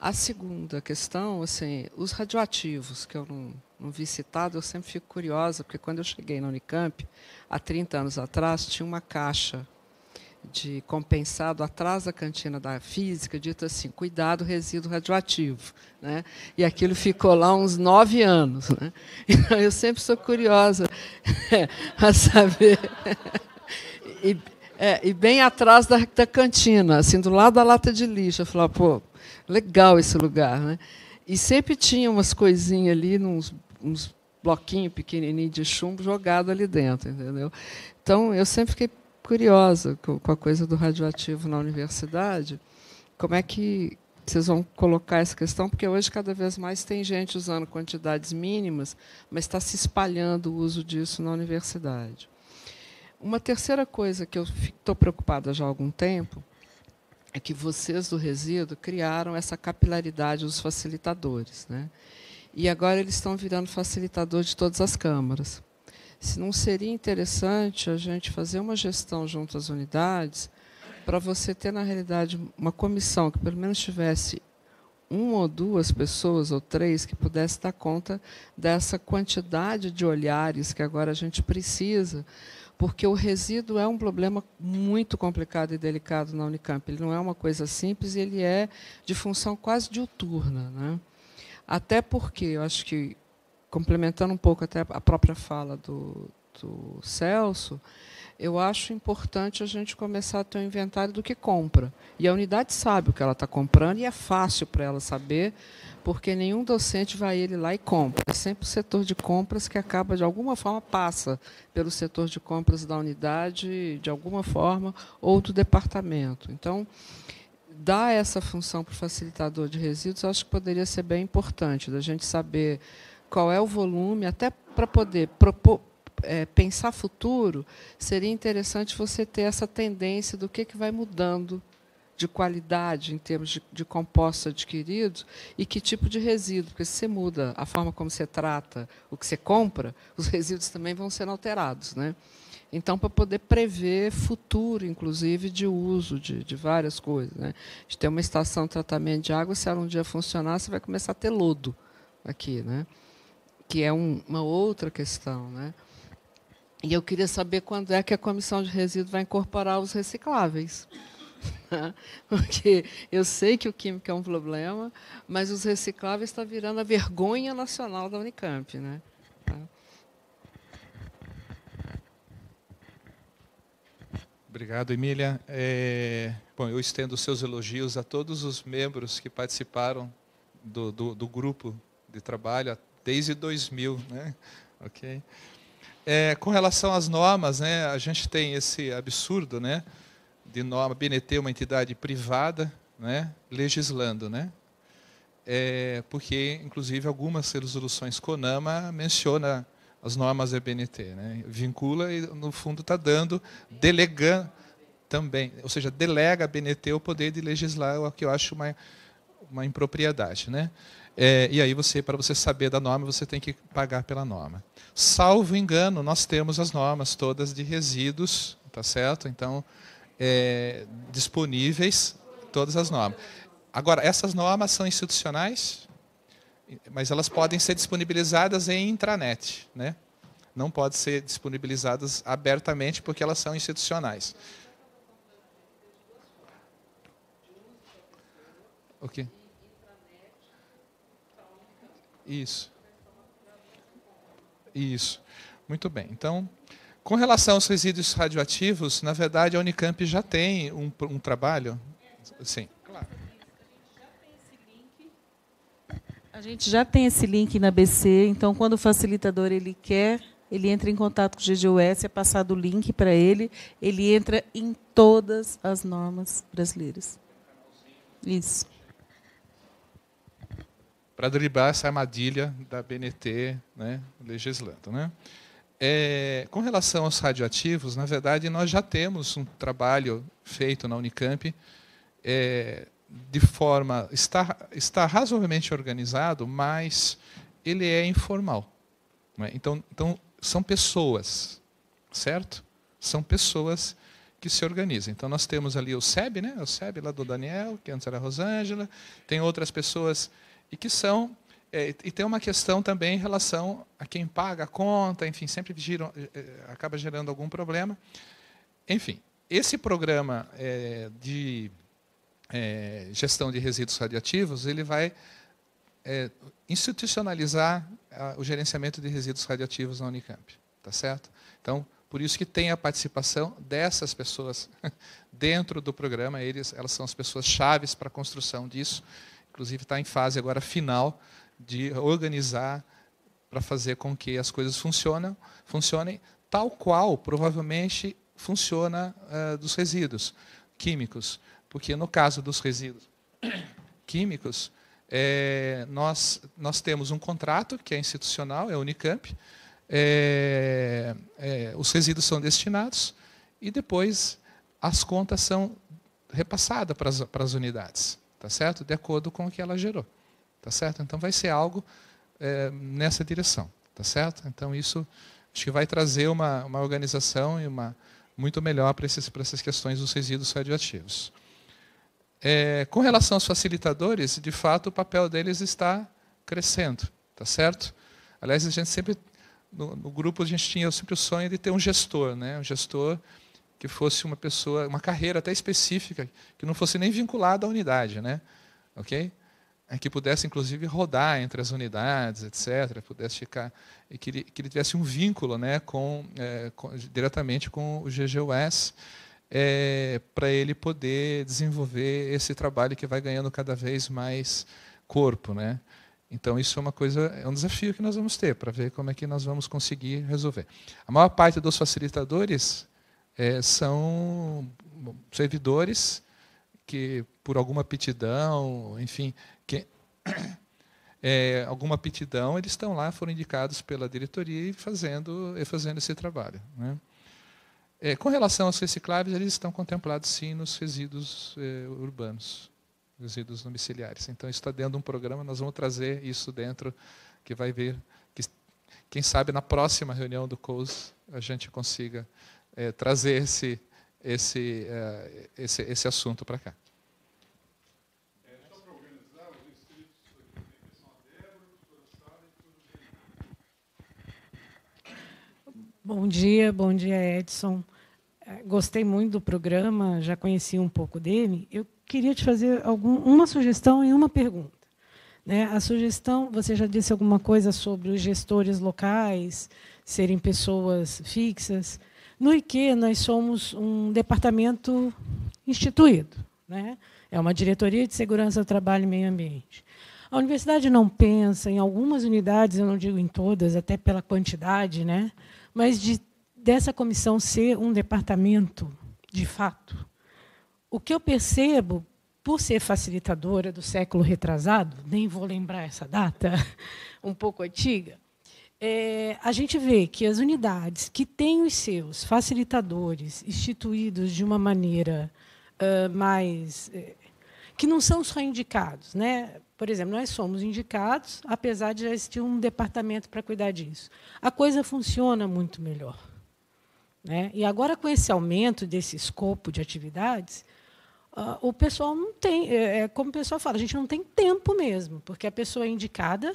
A segunda questão, assim, os radioativos, que eu não, não vi citado, eu sempre fico curiosa, porque quando eu cheguei na Unicamp, há 30 anos atrás, tinha uma caixa de compensado atrás da cantina da física, dito assim, cuidado, resíduo radioativo. Né? E aquilo ficou lá uns nove anos. Né? Então, eu sempre sou curiosa a saber. E, é, e bem atrás da, da, cantina, assim, do lado da lata de lixo. Eu falo pô, legal esse lugar. Né? E sempre tinha umas coisinhas ali, uns, uns bloquinhos pequenininhos de chumbo jogado ali dentro, entendeu? Então, eu sempre fiquei curiosa com a coisa do radioativo na universidade. Como é que vocês vão colocar essa questão? Porque hoje cada vez mais tem gente usando quantidades mínimas, mas está se espalhando o uso disso na universidade. Uma terceira coisa que eu estou preocupada já há algum tempo é que vocês do resíduo criaram essa capilaridade dos facilitadores. Né? E agora eles estão virando facilitador de todas as câmaras. Se não seria interessante a gente fazer uma gestão junto às unidades para você ter, na realidade, uma comissão que pelo menos tivesse uma ou duas pessoas ou três que pudesse dar conta dessa quantidade de olhares que agora a gente precisa porque o resíduo é um problema muito complicado e delicado na Unicamp. Ele não é uma coisa simples e ele é de função quase diuturna. Né? Até porque, eu acho que, complementando um pouco até a própria fala do, do Celso, eu acho importante a gente começar a ter um inventário do que compra. E a unidade sabe o que ela está comprando e é fácil para ela saber, porque nenhum docente vai ele lá e compra. É sempre o setor de compras que acaba, de alguma forma, passa pelo setor de compras da unidade, de alguma forma, ou do departamento. Então, dar essa função para o facilitador de resíduos, acho que poderia ser bem importante, da gente saber qual é o volume, até para poder propor, é, pensar futuro, seria interessante você ter essa tendência do que, que vai mudando de qualidade em termos de, de composto adquirido e que tipo de resíduo, porque se você muda a forma como você trata o que você compra, os resíduos também vão ser alterados. Né? Então, para poder prever futuro, inclusive, de uso de, de várias coisas. Né? gente tem uma estação de tratamento de água, se ela um dia funcionar, você vai começar a ter lodo aqui, né? que é um, uma outra questão. Né? E eu queria saber quando é que a comissão de resíduos vai incorporar os recicláveis. porque eu sei que o químico é um problema, mas os recicláveis está virando a vergonha nacional da Unicamp. Né? Tá. Obrigado, Emília. É, bom, eu estendo os seus elogios a todos os membros que participaram do, do, do grupo de trabalho desde 2000, né? Ok. É, com relação às normas, né, a gente tem esse absurdo, né? de norma, BNT é uma entidade privada, né, legislando, né? É, porque, inclusive, algumas resoluções CONAMA menciona as normas da BNT, né? vincula e, no fundo, está dando, delegando também, ou seja, delega a BNT o poder de legislar, o que eu acho uma, uma impropriedade. Né? É, e aí, você, para você saber da norma, você tem que pagar pela norma. Salvo engano, nós temos as normas todas de resíduos, tá certo? Então, é, disponíveis todas as normas. Agora, essas normas são institucionais, mas elas podem ser disponibilizadas em intranet, né? Não podem ser disponibilizadas abertamente porque elas são institucionais. O okay. quê? Isso. Isso. Muito bem. Então, com relação aos resíduos radioativos, na verdade a Unicamp já tem um, um trabalho. Sim, claro. A gente já tem esse link na BC, então quando o facilitador ele quer, ele entra em contato com o GGOS, é passado o link para ele, ele entra em todas as normas brasileiras. Isso. Para driblar essa armadilha da BNT, né, legislando, né? É, com relação aos radioativos, na verdade, nós já temos um trabalho feito na Unicamp é, de forma. Está, está razoavelmente organizado, mas ele é informal. É? Então, então, são pessoas, certo? São pessoas que se organizam. Então, nós temos ali o SEB, né? o SEB lá do Daniel, que antes era a Rosângela, tem outras pessoas e que são é, e tem uma questão também em relação a quem paga a conta, enfim, sempre gira, é, é, acaba gerando algum problema. Enfim, esse programa é, de é, gestão de resíduos radioativos, ele vai é, institucionalizar a, o gerenciamento de resíduos radioativos na Unicamp, tá certo? Então, por isso que tem a participação dessas pessoas dentro do programa, eles, elas são as pessoas chaves para a construção disso, inclusive está em fase agora final de organizar para fazer com que as coisas funcionem, funcionem tal qual provavelmente funciona uh, dos resíduos químicos. Porque no caso dos resíduos químicos, é, nós, nós temos um contrato que é institucional, é o Unicamp, é, é, os resíduos são destinados e depois as contas são repassadas para as, para as unidades, tá certo? De acordo com o que ela gerou. Tá certo? Então vai ser algo é, nessa direção. Tá certo? Então isso acho que vai trazer uma, uma organização e uma muito melhor para, esses, para essas questões dos resíduos radioativos. É, com relação aos facilitadores, de fato o papel deles está crescendo, tá certo? Aliás, a gente sempre no, no, grupo a gente tinha sempre o sonho de ter um gestor, né? Um gestor que fosse uma pessoa, uma carreira até específica, que não fosse nem vinculada à unidade, né? Ok? É que pudesse, inclusive, rodar entre as unidades, etc., pudesse ficar, e que ele, que ele tivesse um vínculo né, com, é, com diretamente com o GGUS, é, para ele poder desenvolver esse trabalho que vai ganhando cada vez mais corpo. Né? Então, isso é uma coisa, é um desafio que nós vamos ter, para ver como é que nós vamos conseguir resolver. A maior parte dos facilitadores é, são servidores que por alguma aptidão, enfim, é, alguma aptidão, eles estão lá, foram indicados pela diretoria e fazendo, e fazendo esse trabalho. Né? É, com relação aos recicláveis, eles estão contemplados sim nos resíduos eh, urbanos, resíduos domiciliares. Então, está dentro de um programa, nós vamos trazer isso dentro, que vai ver, que, quem sabe na próxima reunião do COUS a gente consiga é, trazer esse, esse, é, esse, esse assunto para cá. Bom dia, bom dia, Edson. É, gostei muito do programa, já conheci um pouco dele. Eu queria te fazer algum, uma sugestão e uma pergunta. Né? A sugestão, você já disse alguma coisa sobre os gestores locais serem pessoas fixas. No IQ, nós somos um departamento instituído. Né? É uma diretoria de segurança do trabalho e meio ambiente. A universidade não pensa, em algumas unidades, eu não digo em todas, até pela quantidade, né? mas de, dessa comissão ser um departamento de fato. O que eu percebo, por ser facilitadora do século retrasado, nem vou lembrar essa data, um pouco antiga, é, a gente vê que as unidades que têm os seus facilitadores instituídos de uma maneira uh, mais. É, que não são só indicados, né? Por exemplo, nós somos indicados, apesar de já existir um departamento para cuidar disso. A coisa funciona muito melhor. Né? E agora, com esse aumento desse escopo de atividades, uh, o pessoal não tem, é, é, como o pessoal fala, a gente não tem tempo mesmo, porque a pessoa é indicada,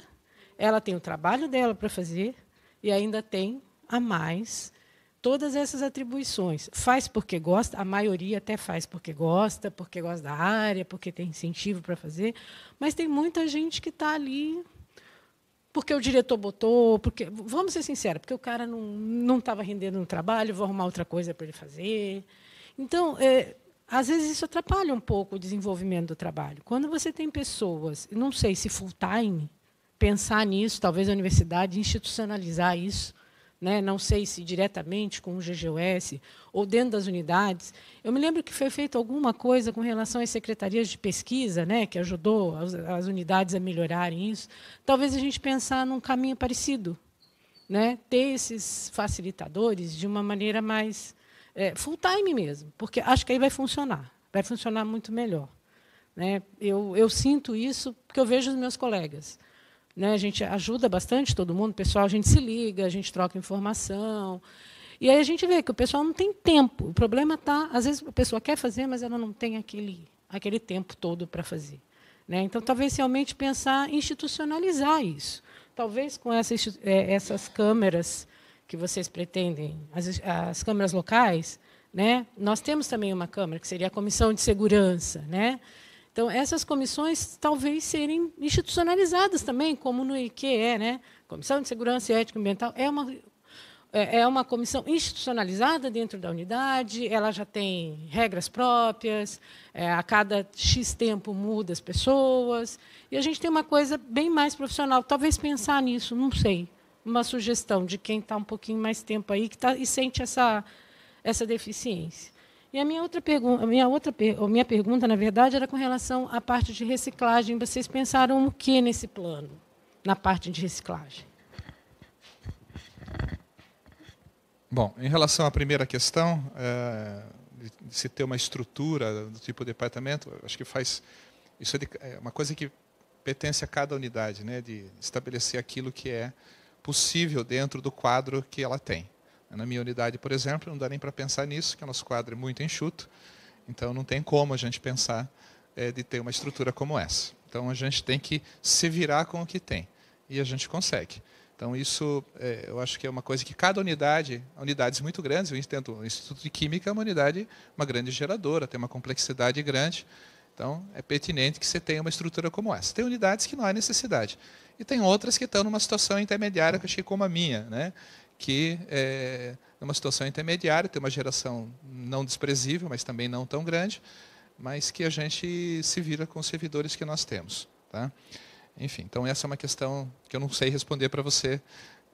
ela tem o trabalho dela para fazer e ainda tem a mais todas essas atribuições. Faz porque gosta, a maioria até faz porque gosta, porque gosta da área, porque tem incentivo para fazer, mas tem muita gente que está ali porque o diretor botou, porque vamos ser sinceros, porque o cara não não estava rendendo no trabalho, vou arrumar outra coisa para ele fazer. Então, é, às vezes isso atrapalha um pouco o desenvolvimento do trabalho. Quando você tem pessoas, não sei se full time, pensar nisso, talvez a universidade institucionalizar isso, né, não sei se diretamente com o GGUS ou dentro das unidades. Eu me lembro que foi feita alguma coisa com relação às secretarias de pesquisa, né, que ajudou as, as unidades a melhorarem isso. Talvez a gente pensar num caminho parecido, né, ter esses facilitadores de uma maneira mais é, full time mesmo, porque acho que aí vai funcionar, vai funcionar muito melhor. Né? Eu, eu sinto isso porque eu vejo os meus colegas. Né? A gente ajuda bastante todo mundo, o pessoal, a gente se liga, a gente troca informação. E aí a gente vê que o pessoal não tem tempo. O problema está, às vezes, a pessoa quer fazer, mas ela não tem aquele, aquele tempo todo para fazer. Né? Então, talvez realmente pensar institucionalizar isso. Talvez com essas, é, essas câmeras que vocês pretendem, as, as câmeras locais, né? nós temos também uma câmera, que seria a Comissão de Segurança, né? Então, essas comissões talvez serem institucionalizadas também, como no IQE, né? Comissão de Segurança e Ética Ambiental é uma é, é uma comissão institucionalizada dentro da unidade, ela já tem regras próprias, é, a cada X tempo muda as pessoas, e a gente tem uma coisa bem mais profissional. Talvez pensar nisso, não sei. Uma sugestão de quem está um pouquinho mais tempo aí que tá, e sente essa, essa deficiência. E a minha outra pergunta, minha outra per minha pergunta, na verdade, era com relação à parte de reciclagem. Vocês pensaram o que nesse plano, na parte de reciclagem? Bom, em relação à primeira questão, é, de se ter uma estrutura do tipo de departamento, acho que faz isso é, de, é uma coisa que pertence a cada unidade, né, de estabelecer aquilo que é possível dentro do quadro que ela tem. Na minha unidade, por exemplo, não dá nem para pensar nisso, que o nosso quadro é muito enxuto, então não tem como a gente pensar é, de ter uma estrutura como essa. Então a gente tem que se virar com o que tem, e a gente consegue. Então isso, é, eu acho que é uma coisa que cada unidade, unidades muito grandes, eu entendo, o Instituto de Química é uma unidade, uma grande geradora, tem uma complexidade grande, então, é pertinente que você tenha uma estrutura como essa. Tem unidades que não há necessidade. E tem outras que estão numa situação intermediária, que eu achei como a minha, né? que é, é uma situação intermediária, tem uma geração não desprezível, mas também não tão grande, mas que a gente se vira com os servidores que nós temos. Tá? Enfim, então essa é uma questão que eu não sei responder para você.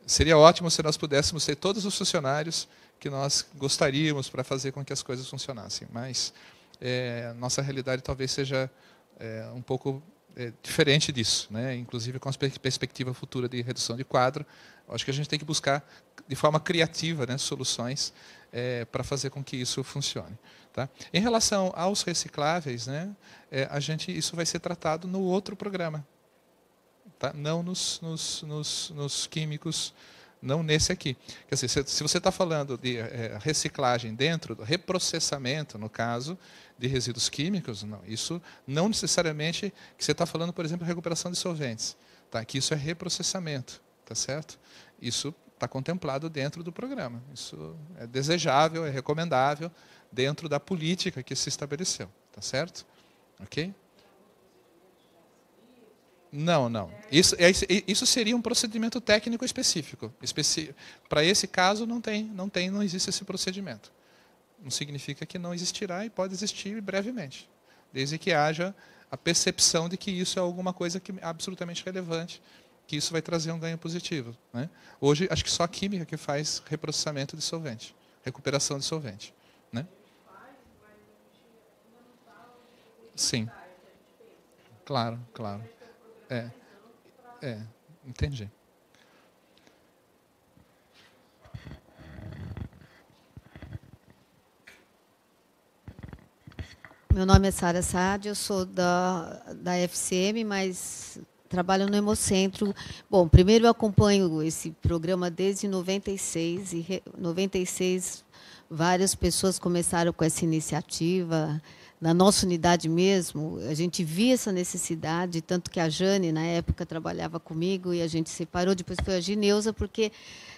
Seria ótimo se nós pudéssemos ter todos os funcionários que nós gostaríamos para fazer com que as coisas funcionassem, mas é, nossa realidade talvez seja é, um pouco é, diferente disso, né? inclusive com a perspectiva futura de redução de quadro. Acho que a gente tem que buscar, de forma criativa, né, soluções é, para fazer com que isso funcione. Tá? Em relação aos recicláveis, né, é, a gente, isso vai ser tratado no outro programa, tá? não nos, nos, nos, nos químicos não nesse aqui. Quer dizer, se, se você está falando de é, reciclagem dentro do reprocessamento, no caso, de resíduos químicos, não. Isso não necessariamente que você está falando, por exemplo, recuperação de solventes. Tá? Que isso é reprocessamento, tá certo? Isso está contemplado dentro do programa. Isso é desejável, é recomendável dentro da política que se estabeleceu, tá certo? Ok? Não, não. É isso, isso seria um procedimento técnico específico. Especi... Para esse caso, não tem, não tem, não existe esse procedimento. Não significa que não existirá e pode existir brevemente, desde que haja a percepção de que isso é alguma coisa que é absolutamente relevante, que isso vai trazer um ganho positivo. Né? Hoje, acho que só a química que faz reprocessamento de solvente, recuperação de solvente. Né? Sim. Claro, claro. É. É, entendi. Meu nome é Sara Sade, eu sou da, da FCM, mas trabalho no Hemocentro. Bom, primeiro eu acompanho esse programa desde 96, e 96 várias pessoas começaram com essa iniciativa, na nossa unidade mesmo, a gente via essa necessidade, tanto que a Jane, na época, trabalhava comigo e a gente separou, depois foi a Gineuza, porque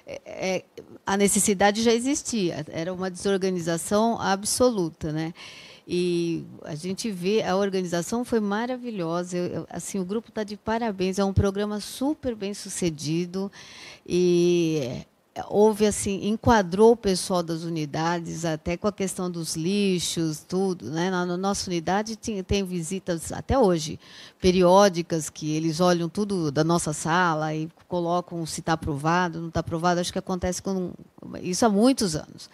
é, é, a necessidade já existia, era uma desorganização absoluta. Né? E a gente vê, a organização foi maravilhosa, eu, assim, o grupo está de parabéns, é um programa super bem sucedido e houve assim, enquadrou o pessoal das unidades até com a questão dos lixos, tudo, né? Na, na nossa unidade tem, tem, visitas até hoje periódicas que eles olham tudo da nossa sala e colocam se está aprovado, não está aprovado. Acho que acontece com isso há muitos anos.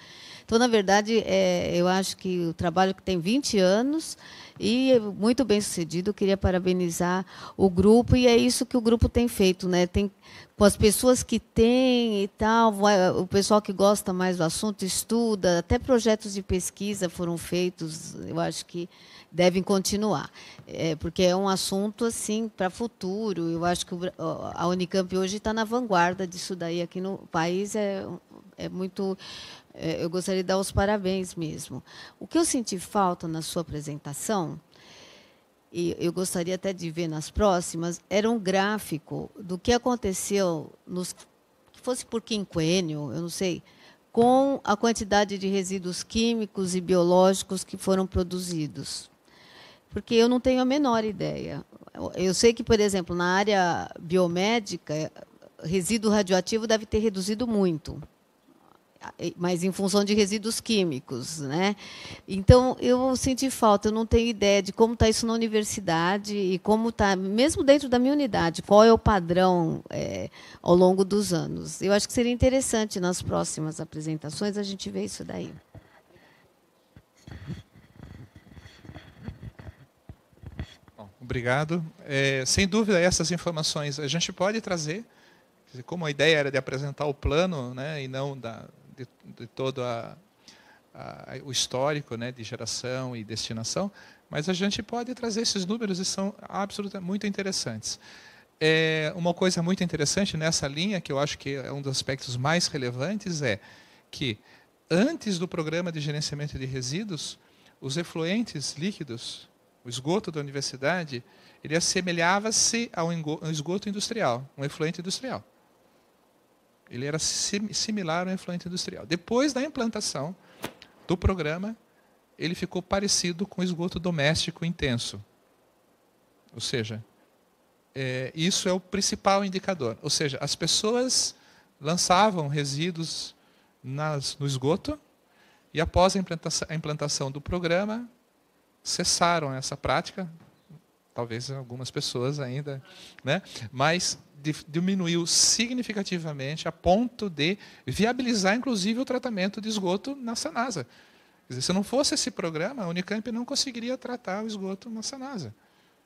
Então, na verdade, é, eu acho que o trabalho que tem 20 anos e muito bem sucedido, queria parabenizar o grupo, e é isso que o grupo tem feito, né? Tem, com as pessoas que tem e tal, o pessoal que gosta mais do assunto, estuda, até projetos de pesquisa foram feitos, eu acho que devem continuar, é, porque é um assunto assim para futuro. Eu acho que a Unicamp hoje está na vanguarda disso daí aqui no país, é, é muito é, eu gostaria de dar os parabéns mesmo. O que eu senti falta na sua apresentação, e eu gostaria até de ver nas próximas, era um gráfico do que aconteceu nos que fosse por quinquênio, eu não sei, com a quantidade de resíduos químicos e biológicos que foram produzidos. Porque eu não tenho a menor ideia. Eu sei que, por exemplo, na área biomédica, resíduo radioativo deve ter reduzido muito mas em função de resíduos químicos, né? Então eu senti falta, eu não tenho ideia de como está isso na universidade e como está, mesmo dentro da minha unidade, qual é o padrão é, ao longo dos anos. Eu acho que seria interessante nas próximas apresentações a gente ver isso daí. Bom, obrigado. É, sem dúvida essas informações a gente pode trazer como a ideia era de apresentar o plano né, e não da, de, de todo a, a, o histórico né, de geração e destinação, mas a gente pode trazer esses números e são absolutamente muito interessantes. É, uma coisa muito interessante nessa linha, que eu acho que é um dos aspectos mais relevantes, é que antes do programa de gerenciamento de resíduos, os efluentes líquidos, o esgoto da universidade, ele assemelhava-se a um esgoto industrial, um efluente industrial. Ele era sim, similar ao efluente industrial. Depois da implantação do programa, ele ficou parecido com esgoto doméstico intenso. Ou seja, é, isso é o principal indicador. Ou seja, as pessoas lançavam resíduos nas, no esgoto e após a implantação, a implantação do programa cessaram essa prática. Talvez algumas pessoas ainda, né? Mas diminuiu significativamente a ponto de viabilizar, inclusive, o tratamento de esgoto na Sanasa. Dizer, se não fosse esse programa, a Unicamp não conseguiria tratar o esgoto na Sanasa.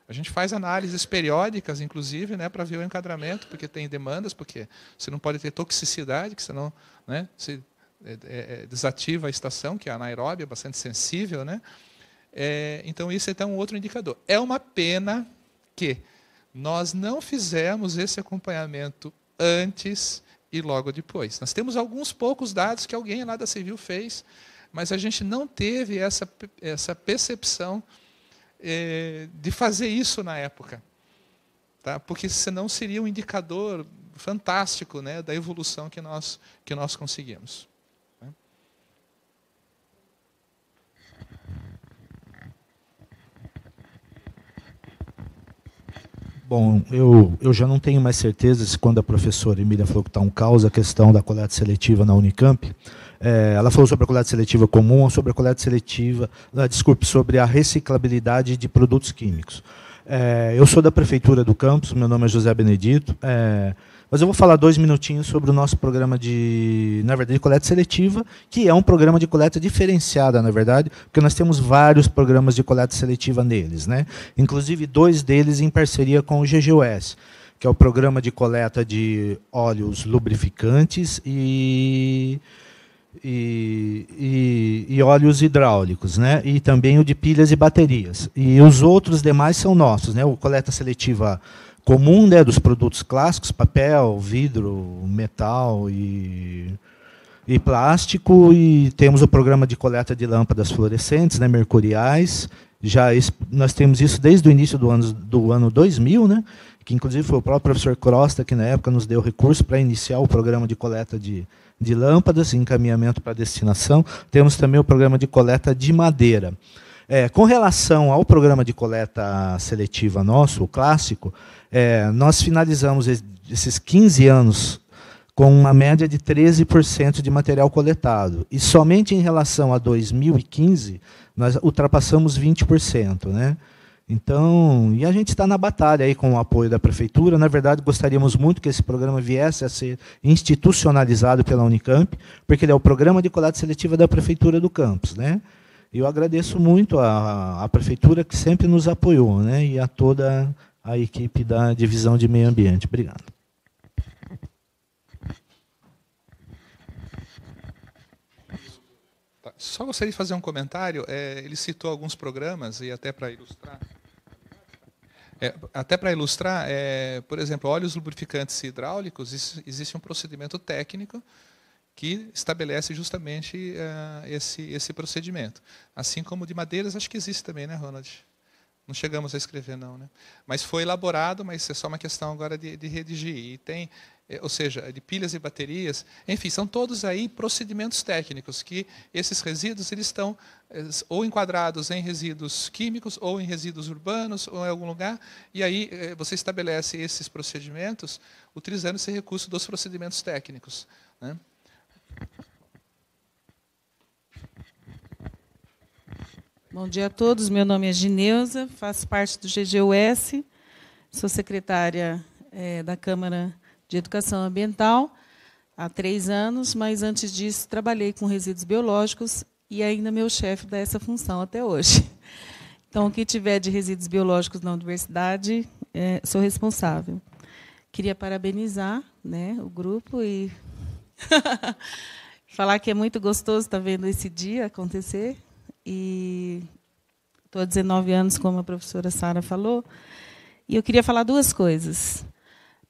A gente faz análises periódicas, inclusive, né, para ver o encadramento, porque tem demandas, porque você não pode ter toxicidade, que senão né, se é, é, é, desativa a estação, que é a anaeróbia, bastante sensível. Né? É, então, isso é um outro indicador. É uma pena que nós não fizemos esse acompanhamento antes e logo depois. Nós temos alguns poucos dados que alguém lá da Civil fez, mas a gente não teve essa, essa percepção eh, de fazer isso na época. Tá? Porque senão seria um indicador fantástico né, da evolução que nós, que nós conseguimos. Bom, eu, eu já não tenho mais certeza se quando a professora Emília falou que está um caos, a questão da coleta seletiva na Unicamp, é, ela falou sobre a coleta seletiva comum ou sobre a coleta seletiva, ah, desculpe, sobre a reciclabilidade de produtos químicos. É, eu sou da prefeitura do campus, meu nome é José Benedito. É, mas eu vou falar dois minutinhos sobre o nosso programa de, na verdade, de coleta seletiva, que é um programa de coleta diferenciada, na verdade, porque nós temos vários programas de coleta seletiva neles, né? Inclusive dois deles em parceria com o GGOS que é o programa de coleta de óleos lubrificantes e, e, e, e, óleos hidráulicos, né? E também o de pilhas e baterias. E os outros demais são nossos, né? O coleta seletiva comum né, dos produtos clássicos, papel, vidro, metal e, e plástico, e temos o programa de coleta de lâmpadas fluorescentes, né, mercuriais. Já nós temos isso desde o início do ano, do ano 2000, né, que inclusive foi o próprio professor Crosta que na época nos deu recurso para iniciar o programa de coleta de, de lâmpadas, encaminhamento para destinação. Temos também o programa de coleta de madeira. É, com relação ao programa de coleta seletiva nosso, o clássico, é, nós finalizamos esses 15 anos com uma média de 13% de material coletado. E somente em relação a 2015, nós ultrapassamos 20%. Né? Então, e a gente está na batalha aí com o apoio da prefeitura. Na verdade, gostaríamos muito que esse programa viesse a ser institucionalizado pela Unicamp, porque ele é o programa de coleta seletiva da prefeitura do campus, né? Eu agradeço muito à, prefeitura que sempre nos apoiou, né, e a toda a equipe da divisão de meio ambiente. Obrigado. Tá, só gostaria de fazer um comentário. É, ele citou alguns programas e até para ilustrar. É, até para ilustrar, é, por exemplo, óleos lubrificantes hidráulicos, existe um procedimento técnico que estabelece justamente uh, esse, esse procedimento. Assim como de madeiras, acho que existe também, né, Ronald? Não chegamos a escrever, não. Né? Mas foi elaborado, mas é só uma questão agora de, de redigir. E tem, eh, ou seja, de pilhas e baterias, enfim, são todos aí procedimentos técnicos que esses resíduos eles estão eh, ou enquadrados em resíduos químicos ou em resíduos urbanos ou em algum lugar. E aí você estabelece esses procedimentos utilizando esse recurso dos procedimentos técnicos. Né? Bom dia a todos. Meu nome é Gineuza, faço parte do GGUS, sou secretária é, da Câmara de Educação Ambiental há três anos, mas antes disso trabalhei com resíduos biológicos e ainda meu chefe dessa essa função até hoje. Então, o que tiver de resíduos biológicos na universidade, é, sou responsável. Queria parabenizar né, o grupo e Falar que é muito gostoso estar tá vendo esse dia acontecer. E estou há 19 anos, como a professora Sara falou. E eu queria falar duas coisas.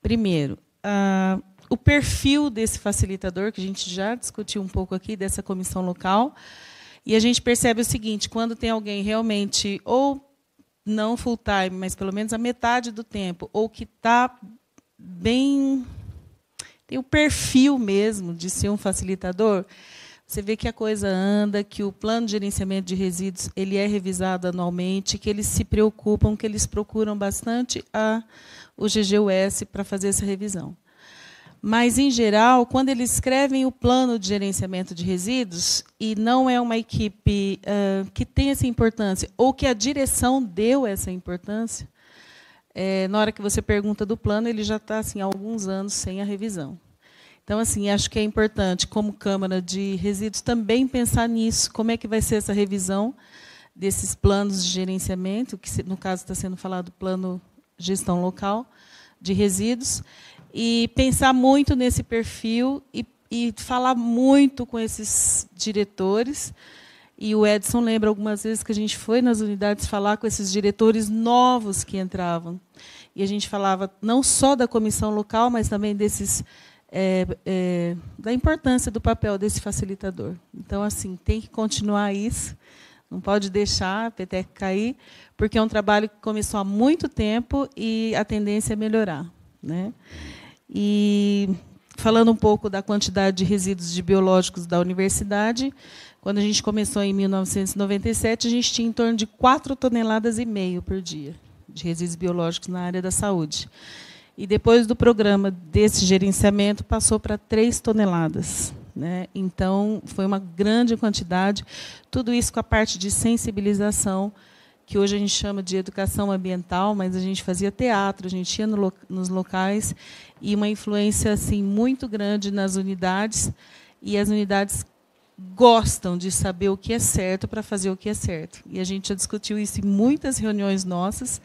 Primeiro, uh, o perfil desse facilitador, que a gente já discutiu um pouco aqui, dessa comissão local. E a gente percebe o seguinte: quando tem alguém realmente, ou não full time, mas pelo menos a metade do tempo, ou que está bem e o perfil mesmo de ser um facilitador, você vê que a coisa anda, que o plano de gerenciamento de resíduos ele é revisado anualmente, que eles se preocupam, que eles procuram bastante a, o GGUS para fazer essa revisão. Mas, em geral, quando eles escrevem o plano de gerenciamento de resíduos, e não é uma equipe uh, que tem essa importância, ou que a direção deu essa importância, é, na hora que você pergunta do plano, ele já está assim, há alguns anos sem a revisão. Então, assim, acho que é importante, como Câmara de Resíduos, também pensar nisso, como é que vai ser essa revisão desses planos de gerenciamento, que no caso está sendo falado plano gestão local de resíduos, e pensar muito nesse perfil e, e falar muito com esses diretores. E o Edson lembra algumas vezes que a gente foi nas unidades falar com esses diretores novos que entravam. E a gente falava não só da comissão local, mas também desses é, é, da importância do papel desse facilitador. Então, assim, tem que continuar isso, não pode deixar a peteca cair, porque é um trabalho que começou há muito tempo e a tendência é melhorar. Né? E falando um pouco da quantidade de resíduos de biológicos da universidade, quando a gente começou em 1997, a gente tinha em torno de 4 toneladas e meio por dia de resíduos biológicos na área da saúde. E depois do programa desse gerenciamento, passou para 3 toneladas. Né? Então, foi uma grande quantidade. Tudo isso com a parte de sensibilização, que hoje a gente chama de educação ambiental, mas a gente fazia teatro, a gente ia no, nos locais, e uma influência assim muito grande nas unidades. E as unidades gostam de saber o que é certo para fazer o que é certo. E a gente já discutiu isso em muitas reuniões nossas.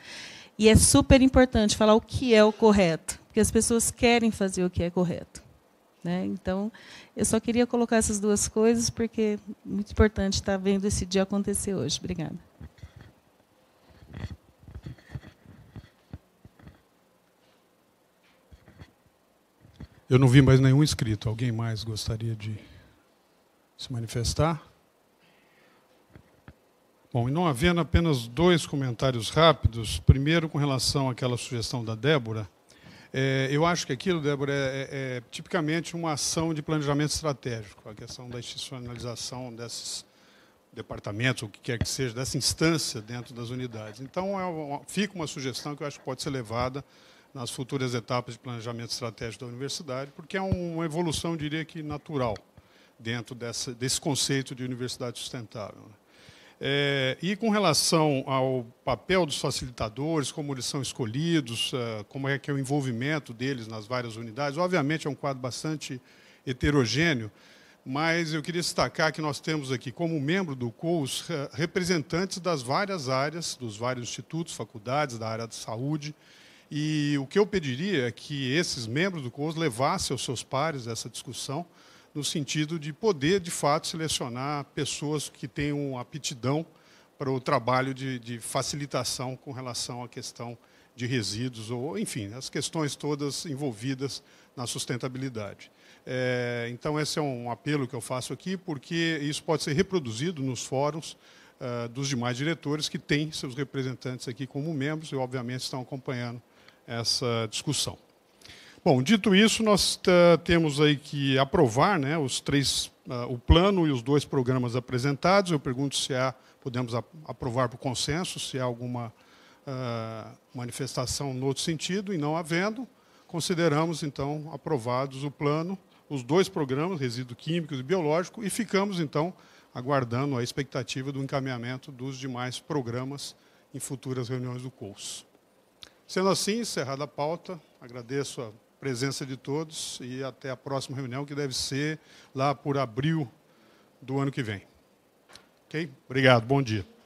E é super importante falar o que é o correto, porque as pessoas querem fazer o que é correto. Né? Então, eu só queria colocar essas duas coisas, porque é muito importante estar vendo esse dia acontecer hoje. Obrigada. Eu não vi mais nenhum inscrito. Alguém mais gostaria de se manifestar? Bom, e não havendo apenas dois comentários rápidos, primeiro com relação àquela sugestão da Débora, é, eu acho que aquilo, Débora, é, é, é tipicamente uma ação de planejamento estratégico, a questão da institucionalização desses departamentos, o que quer que seja, dessa instância dentro das unidades. Então, é uma, fica uma sugestão que eu acho que pode ser levada nas futuras etapas de planejamento estratégico da universidade, porque é uma evolução, diria que, natural dentro dessa, desse conceito de universidade sustentável. Né? É, e com relação ao papel dos facilitadores, como eles são escolhidos, é, como é que é o envolvimento deles nas várias unidades, obviamente é um quadro bastante heterogêneo, mas eu queria destacar que nós temos aqui, como membro do COUS, é, representantes das várias áreas, dos vários institutos, faculdades, da área de saúde, e o que eu pediria é que esses membros do COUS levassem aos seus pares essa discussão, no sentido de poder, de fato, selecionar pessoas que tenham aptidão para o trabalho de, de facilitação com relação à questão de resíduos, ou, enfim, as questões todas envolvidas na sustentabilidade. É, então, esse é um apelo que eu faço aqui, porque isso pode ser reproduzido nos fóruns uh, dos demais diretores que têm seus representantes aqui como membros e, obviamente, estão acompanhando essa discussão. Bom, dito isso, nós eh, temos aí que aprovar né, os três, uh, o plano e os dois programas apresentados. Eu pergunto se há, podemos aprovar por consenso, se há alguma uh, manifestação no outro sentido, e não havendo, consideramos, então, aprovados o plano, os dois programas, resíduo químico e biológico, e ficamos, então, aguardando a expectativa do encaminhamento dos demais programas em futuras reuniões do COUS. Sendo assim, encerrada a pauta, agradeço a presença de todos e até a próxima reunião, que deve ser lá por abril do ano que vem. Ok? Obrigado, bom dia.